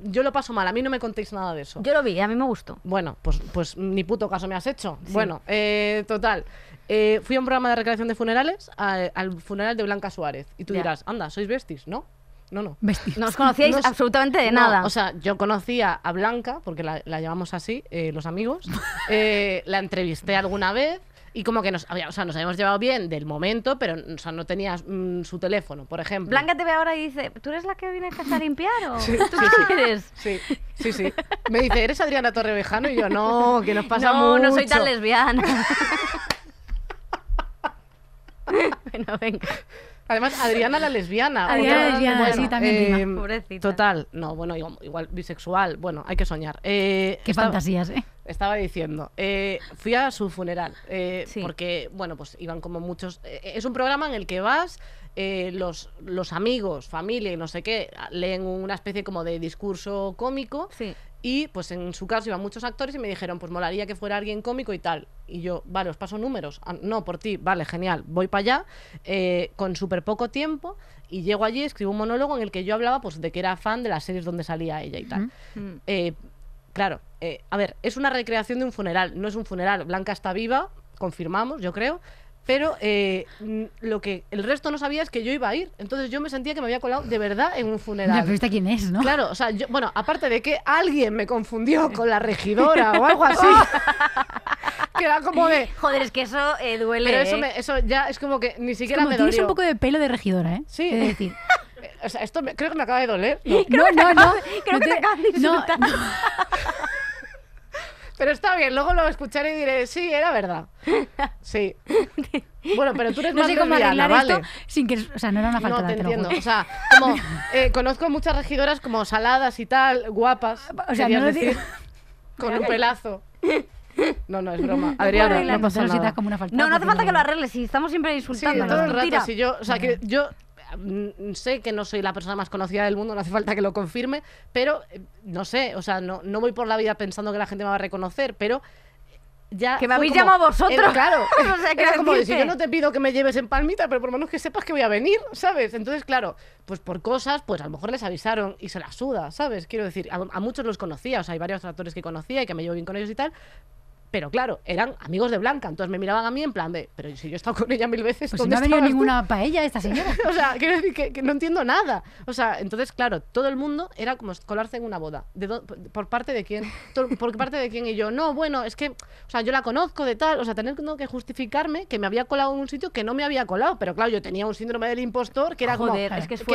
yo lo paso mal, a mí no me contéis nada de eso. Yo lo vi, a mí me gustó. Bueno, pues, pues ni puto caso me has hecho. Bueno, eh, total. Eh, fui a un programa de recreación de funerales al funeral de Blanca Suárez. Y tú dirás, anda, sois besties, ¿no? No, no. nos No os conocíais absolutamente de nada. O sea, yo conocía a Blanca, porque la, llamamos así, eh, los amigos. Eh, la entrevisté alguna vez y como que nos, nos habíamos llevado bien del momento, pero no tenías mm, su teléfono, por ejemplo. Blanca te ve ahora y dice, ¿tú eres la que viene a limpiar o Sí, tú sí, sí. Sí, sí, Me dice, ¿eres Adriana Torrevejano? Y yo, no, que nos pasa no, no soy tan lesbiana. venga. Además, Adriana la lesbiana. Adriana lesbiana, sí, también eh, Total, no, bueno, igual bisexual, bueno, hay que soñar. Eh, qué fantasías, ¿eh? Estaba diciendo, eh, fui a su funeral, porque, bueno, pues iban como muchos... es un programa en el que vas... los, los amigos, familia y no sé qué, leen una especie como de discurso cómico sí. Y pues en su caso iban muchos actores y me dijeron, pues molaría que fuera alguien cómico y tal. Y yo, vale, os paso números. Ah, no, por ti, vale, genial, voy para allá eh, con súper poco tiempo y llego allí, escribo un monólogo en el que yo hablaba pues de que era fan de las series donde salía ella y tal. Mm. Eh, claro, eh, a ver, es una recreación de un funeral, no es un funeral. Blanca está viva, confirmamos, yo creo, pero eh, lo que el resto no sabía es que yo iba a ir. Entonces yo me sentía que me había colado de verdad en un funeral. pero quién es, ¿no? Claro, o sea, bueno, aparte de que alguien me confundió con la regidora o algo así. que era como de. Joder, es que eso eh, duele. Pero eh. eso, ya es como que ni siquiera me dolió. Tienes un poco de pelo de regidora, ¿eh? Sí. Es decir. O sea, esto creo que me acaba de doler. No, no, no. creo que pero está bien, luego lo escucharé y diré, sí, era verdad. Sí. Bueno, pero tú eres no más sé cómo arreglar esto sin que, o sea, no era una falta. No, te entiendo. O sea, como eh, conozco muchas regidoras como saladas y tal, guapas. O sea, decir, con un pelazo. No, no, es broma. Adriana, no, no pasa nada. no, no hace falta que lo arregles, si estamos siempre insultando. Sí, todo el rato, si yo, o sea, que yo Mm, sé que no soy la persona más conocida del mundo, no hace falta que lo confirme, pero eh, no sé, o sea, no, voy por la vida pensando que la gente me va a reconocer, pero ya que me habéis llamado vosotros. claro. o sea, era como, decir, yo no te pido que me lleves en palmita, pero por lo menos que sepas que voy a venir, ¿sabes? Entonces, claro, pues por cosas, pues a lo mejor les avisaron y se la suda, ¿sabes? Quiero decir, a, a muchos los conocía, o sea, hay varios actores que conocía y que me llevo bien con ellos y tal, pero claro, eran amigos de Blanca, entonces me miraban a mí en plan de, pero si yo he estado con ella mil veces, pues no ha ninguna paella esta señora. o sea, quiero decir que, no entiendo nada. O sea, entonces, claro, todo el mundo era como colarse en una boda. De ¿Por parte de quién? ¿Por parte de quién? Y yo, no, bueno, es que, o sea, yo la conozco de tal, o sea, tener que justificarme que me había colado en un sitio que no me había colado, pero claro, yo tenía un síndrome del impostor que era como, que,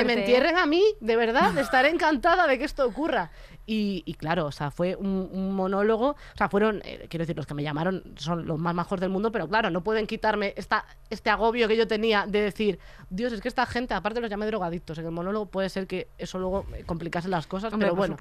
me ¿eh? entierren a mí, de verdad, estaré encantada de que esto ocurra. Y, claro, o sea, fue un, monólogo. O sea, fueron, eh, quiero decir, los que me llamaron son los más majos del mundo, pero claro, no pueden quitarme esta, este agobio que yo tenía de decir, Dios, es que esta gente, aparte los llamé drogadictos, en el monólogo puede ser que eso luego eh, complicase las cosas, pero bueno.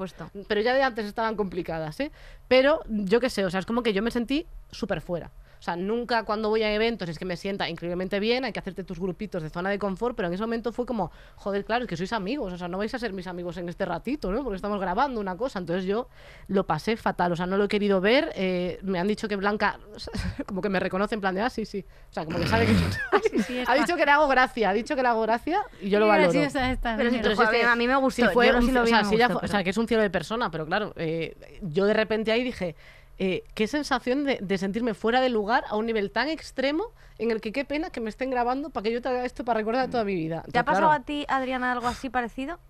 Pero ya de antes estaban complicadas, ¿eh? Pero yo qué sé, o sea, es como que yo me sentí súper fuera. O sea, nunca cuando voy a eventos es que me sienta increíblemente bien, hay que hacerte tus grupitos de zona de confort, pero en ese momento fue como, joder, claro, es que sois amigos, o sea, no vais a ser mis amigos en este ratito, ¿no? Porque estamos grabando una cosa, entonces yo lo pasé fatal, o sea, no lo he querido ver, eh, me han dicho que Blanca, como que me reconoce en plan de, ah, sí, sí, o sea, como que sabe que... soy. ha dicho que le hago gracia, ha dicho que le hago gracia y yo lo valoro. pero a mí me gustó, o sea, que es un cielo de persona, pero claro, eh, yo de repente ahí dije, eh, qué sensación de, sentirme fuera de lugar a un nivel tan extremo en el que qué pena que me estén grabando para que yo traiga esto para recordar toda mi vida. ¿Te ha pasado a ti, Adriana, algo así parecido?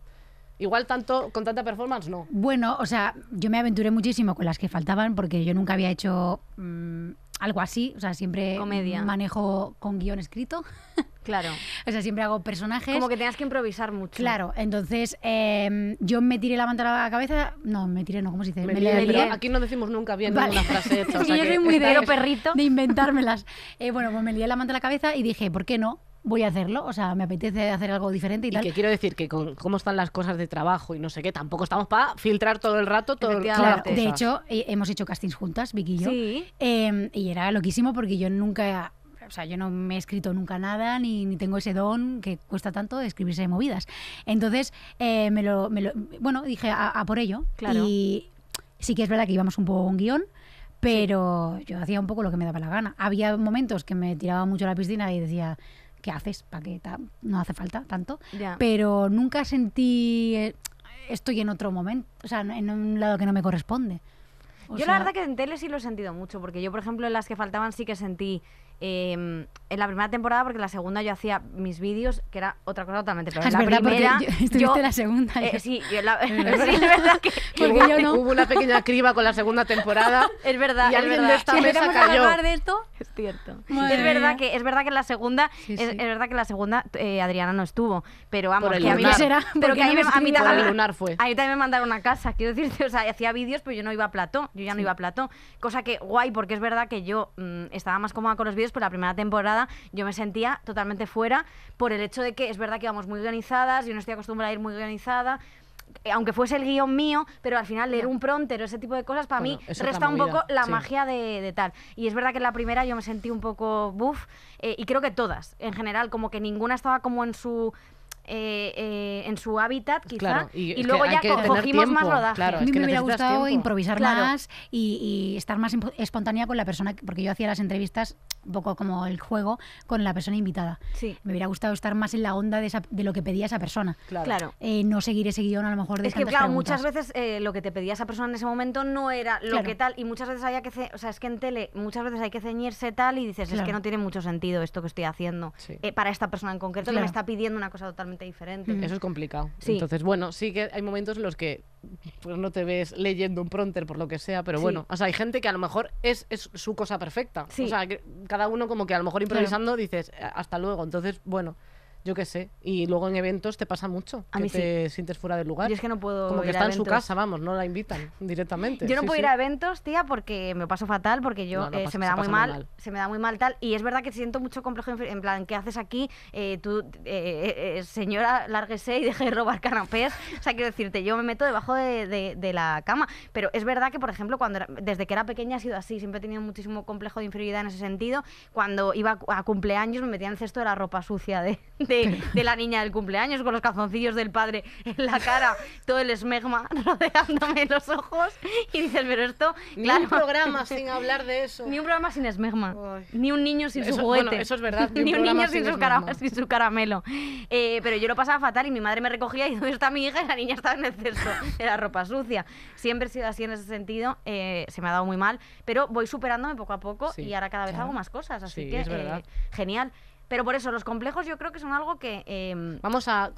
Igual tanto con tanta performance no. Bueno, o sea, yo me aventuré muchísimo con las que faltaban porque yo nunca había hecho mm, algo así, o sea, siempre Comedia. manejo con guión escrito. Claro. O sea, siempre hago personajes. Como que tengas que improvisar mucho. Claro, entonces em, yo me tiré la manta a la cabeza. No, me tiré, no, ¿cómo se dice? Me, lié, Aquí no decimos nunca bien vale. frase. Hecha, yo soy muy de perrito. De inventármelas. Eh, bueno, pues me lié la manta a la cabeza y dije, ¿por qué no? voy a hacerlo, o sea, me apetece hacer algo diferente y, y que quiero decir que con cómo están las cosas de trabajo y no sé qué, tampoco estamos para filtrar todo el rato todo el claro, De hecho, hemos hecho castings juntas, Vicky y yo. Sí. Em, y era loquísimo porque yo nunca o sea, yo no me he escrito nunca nada, ni, tengo ese don que cuesta tanto de escribirse de movidas. Entonces, eh, me, lo, bueno, dije a, por ello. Claro. Y sí que es verdad que íbamos un poco un guión, pero yo hacía un poco lo que me daba la gana. Había momentos que me tiraba mucho a la piscina y decía, ¿qué haces? ¿Para qué? No hace falta tanto. Pero nunca sentí, eh, estoy en otro momento, o sea, en un lado que no me corresponde. yo la verdad que en tele sí lo he sentido mucho, porque yo, por ejemplo, en las que faltaban sí que sentí Em, en la primera temporada, porque en la segunda yo hacía mis vídeos, que era otra cosa totalmente. Pero ah, en la primera. Yo, estuviste en la segunda. Eh, sí, es sí, verdad que. hubo, una pequeña criba con la segunda temporada. es verdad, y alguien de esta mesa cayó. de esto, es cierto. es verdad, que, es verdad que en la segunda, Es, verdad que en la segunda eh, Adriana no estuvo, pero vamos, que a mí, será? a mí, también me mandaron a casa, quiero decirte, o sea, hacía vídeos, pero yo no iba a plató, yo ya no iba a plató, cosa que guay, porque es verdad que yo mm, estaba más cómoda con los vídeos por la primera temporada yo me sentía totalmente fuera por el hecho de que es verdad que íbamos muy organizadas, yo no estoy acostumbrada a ir muy organizada eh, aunque fuese el guión mío, pero al final leer un pronter o ese tipo de cosas, para mí resta un poco la magia de, tal. Y es verdad que en la primera yo me sentí un poco buff, eh, y creo que todas, en general, como que ninguna estaba como en su eh, eh, en su hábitat, quizá, y, luego ya cogimos más rodaje. a mí me hubiera gustado improvisar más y, estar más espontánea con la persona, porque yo hacía las entrevistas un poco como el juego con la persona invitada. Me hubiera gustado estar más en la onda de, lo que pedía esa persona. Claro. Eh, no seguir ese guión a lo mejor de Es que claro, muchas veces lo que te pedía esa persona en ese momento no era lo que tal y muchas veces había que, o sea, es que en tele muchas veces hay que ceñirse tal y dices, es que no tiene mucho sentido esto que estoy haciendo para esta persona en concreto que me está pidiendo una cosa totalmente diferente. Eso es complicado. Entonces, bueno, sí que hay momentos en los que pues, no te ves leyendo un pronter por lo que sea, pero bueno, o sea, hay gente que a lo mejor es, su cosa perfecta. O sea, cada uno como que a lo mejor improvisando dices eh, hasta luego. Entonces, bueno, yo qué sé. Y luego en eventos te pasa mucho, a que te sientes fuera del lugar. Y es que no puedo. Como que está en su casa, vamos, no la invitan directamente. Yo no puedo ir a eventos, tía, porque me paso fatal, porque yo eh, se me da muy mal, se me da muy mal tal. Y es verdad que siento mucho complejo, en plan, ¿qué haces aquí? Eh, tú, eh, señora, lárguese y deje de robar canapés. o sea, quiero decirte, yo me meto debajo de, la cama. Pero es verdad que, por ejemplo, cuando desde que era pequeña ha sido así, siempre he tenido muchísimo complejo de inferioridad en ese sentido. Cuando iba a cumpleaños me metía en cesto de la ropa sucia de de, la niña del cumpleaños, con los calzoncillos del padre en la cara, todo el esmegma rodeándome los ojos. Y dices, pero esto. Ni un programa sin hablar de eso. Ni un programa sin esmegma. Ni un niño sin su juguete. eso es verdad. Ni, un, niño sin, su caramelo. Eh, pero yo lo pasaba fatal y mi madre me recogía y ¿dónde está mi hija? Y la niña estaba en exceso cesto la ropa sucia. Siempre he sido así en ese sentido. Eh, se me ha dado muy mal. Pero voy superándome poco a poco y ahora cada vez hago más cosas. Así que, es eh, genial. Pero por eso, los complejos yo creo que son algo que... Em, Vamos a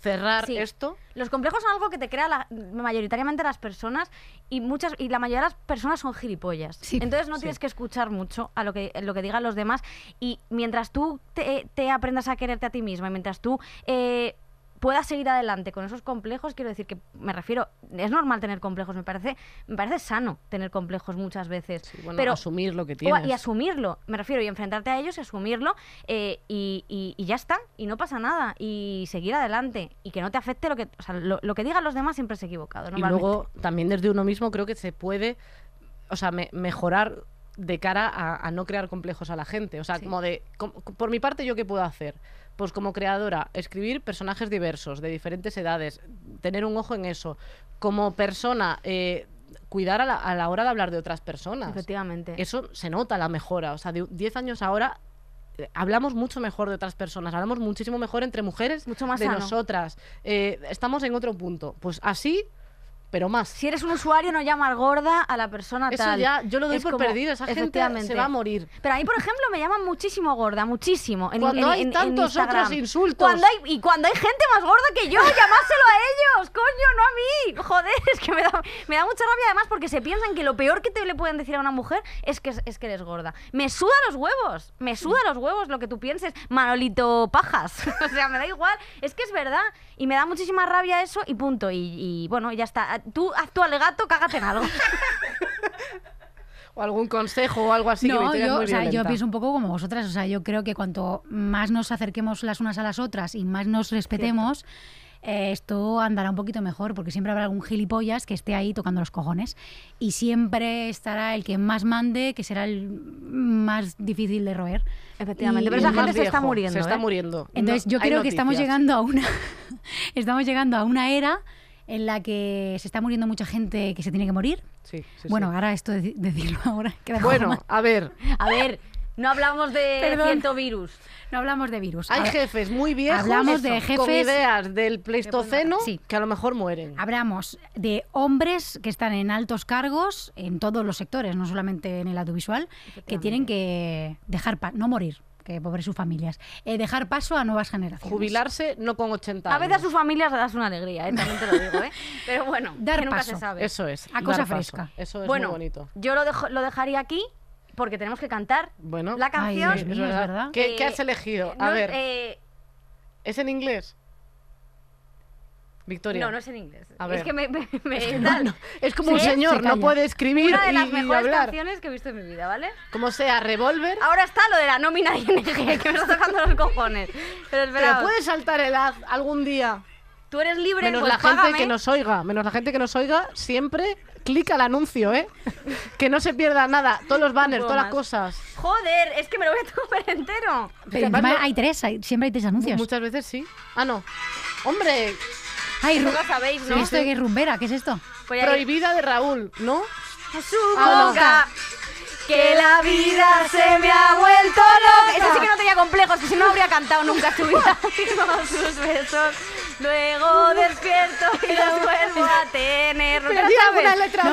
cerrar esto. Los complejos son algo que te crea mayoritariamente las personas y muchas y la mayoría de las personas son gilipollas. Entonces no tienes que escuchar mucho a lo que, lo que digan los demás y mientras tú te, aprendas a quererte a ti misma y mientras tú eh, pueda seguir adelante con esos complejos, quiero decir que me refiero, es normal tener complejos, me parece, me parece sano tener complejos muchas veces. pero asumir lo que tienes. Y asumirlo, me refiero, y enfrentarte a ellos y asumirlo, eh, y, ya está, y no pasa nada, y seguir adelante, y que no te afecte lo que, o sea, lo, que digan los demás siempre es equivocado. Y luego también desde uno mismo creo que se puede, o mejorar de cara a, no crear complejos a la gente. O sea, como de, por mi parte, ¿yo qué puedo hacer? pues como creadora, escribir personajes diversos, de diferentes edades, tener un ojo en eso. Como persona, eh, cuidar a la, hora de hablar de otras personas. Efectivamente. Eso se nota la mejora. O sea, de 10 años ahora eh, hablamos mucho mejor de otras personas, hablamos muchísimo mejor entre mujeres de nosotras. Eh, estamos en otro punto. Pues así pero más. Si eres un usuario, no llamas gorda a la persona Eso yo lo doy por perdido. Esa gente se va a morir. Pero a mí, por ejemplo, me llaman muchísimo gorda, muchísimo. cuando hay tantos otros insultos. y cuando hay gente más gorda que yo, llamáselo a ellos, coño, no a mí. Joder, es que me da, mucha rabia además porque se piensan que lo peor que te le pueden decir a una mujer es que, es que eres gorda. Me suda los huevos, me suda los huevos lo que tú pienses, Manolito Pajas. o sea, me da igual. Es que es verdad. Y me da muchísima rabia eso y punto. Y, y bueno, ya está tú actúa tu alegato, cágate en algo. o algún consejo o algo así. que yo, pienso un poco como vosotras. O sea, yo creo que cuanto más nos acerquemos las unas a las otras y más nos respetemos, eh, esto andará un poquito mejor, porque siempre habrá algún gilipollas que esté ahí tocando los cojones. Y siempre estará el que más mande, que será el más difícil de roer. Efectivamente, pero esa gente se está muriendo. Se está ¿eh? muriendo. Entonces, yo creo que estamos llegando a una. estamos llegando a una era en la que se está muriendo mucha gente que se tiene que morir. Sí, bueno, ahora esto de decirlo ahora queda Bueno, a ver. A ver. No hablamos de virus. No hablamos de virus. Hay jefes muy bien, hablamos de jefes, con ideas del Pleistoceno que a lo mejor mueren. Hablamos de hombres que están en altos cargos en todos los sectores, no solamente en el audiovisual, que tienen que dejar, no morir, que pobres sus familias. Eh, dejar paso a nuevas generaciones. Jubilarse no con 80 años. A veces a sus familias das una alegría, eh, también te lo digo, ¿eh? Pero bueno, dar nunca se sabe. Eso es. A cosa fresca. Eso es bueno, muy bonito. Yo lo, lo dejaría aquí porque tenemos que cantar bueno, la canción. es verdad. Eh, ¿Qué, has elegido? A ver. ¿Es en inglés? No, no es en inglés. Es que me, me, es, como un señor, no puede escribir. Una de las mejores canciones que he visto en mi vida, ¿vale? Como sea, Revolver. Ahora está lo de la nómina ING, que me está tocando los cojones. Pero, puede puedes saltar el ad algún día. Tú eres libre, menos pues la gente que nos oiga, menos la gente que nos oiga, siempre clica al anuncio, ¿eh? que no se pierda nada, todos los banners, todas las cosas. Joder, es que me lo voy a tomar entero. Pero, además, hay tres, siempre hay tres anuncios. Muchas veces sí. Ah, no. Hombre, Ay, ruga sabéis, ¿no? Esto de rumbera, ¿qué es esto? Pues Prohibida de Raúl, ¿no? Ah, nunca que la vida se me ha vuelto loca. Eso sí que no tenía complejos, que si no habría cantado nunca su vida. sus besos. Luego despierto y los vuelvo a tener. Pero sabes? alguna letra no,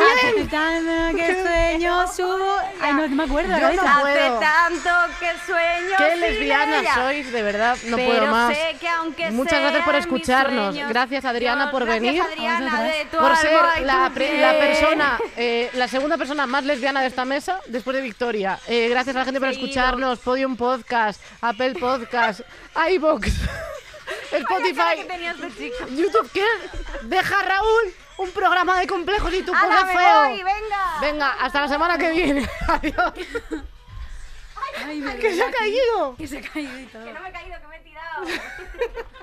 bien. que sueño subo. Ay, no, me acuerdo. Yo no hace tanto que sueño Qué lesbiana sois, de verdad, no puedo más. Muchas gracias por escucharnos. gracias, Adriana, por gracias, venir. Adriana, de tu por ser la, la persona, eh, la segunda persona más lesbiana de esta mesa después de Victoria. Eh, gracias a la gente por escucharnos. Podium Podcast, Apple Podcast, iBox. Spotify. YouTube, ¿qué? Deja Raúl un programa de complejos y tu pones feo. venga. hasta la semana que viene. Adiós. Ay, que se ha caído. Que se ha caído y todo. Que no me he caído, que me he tirado.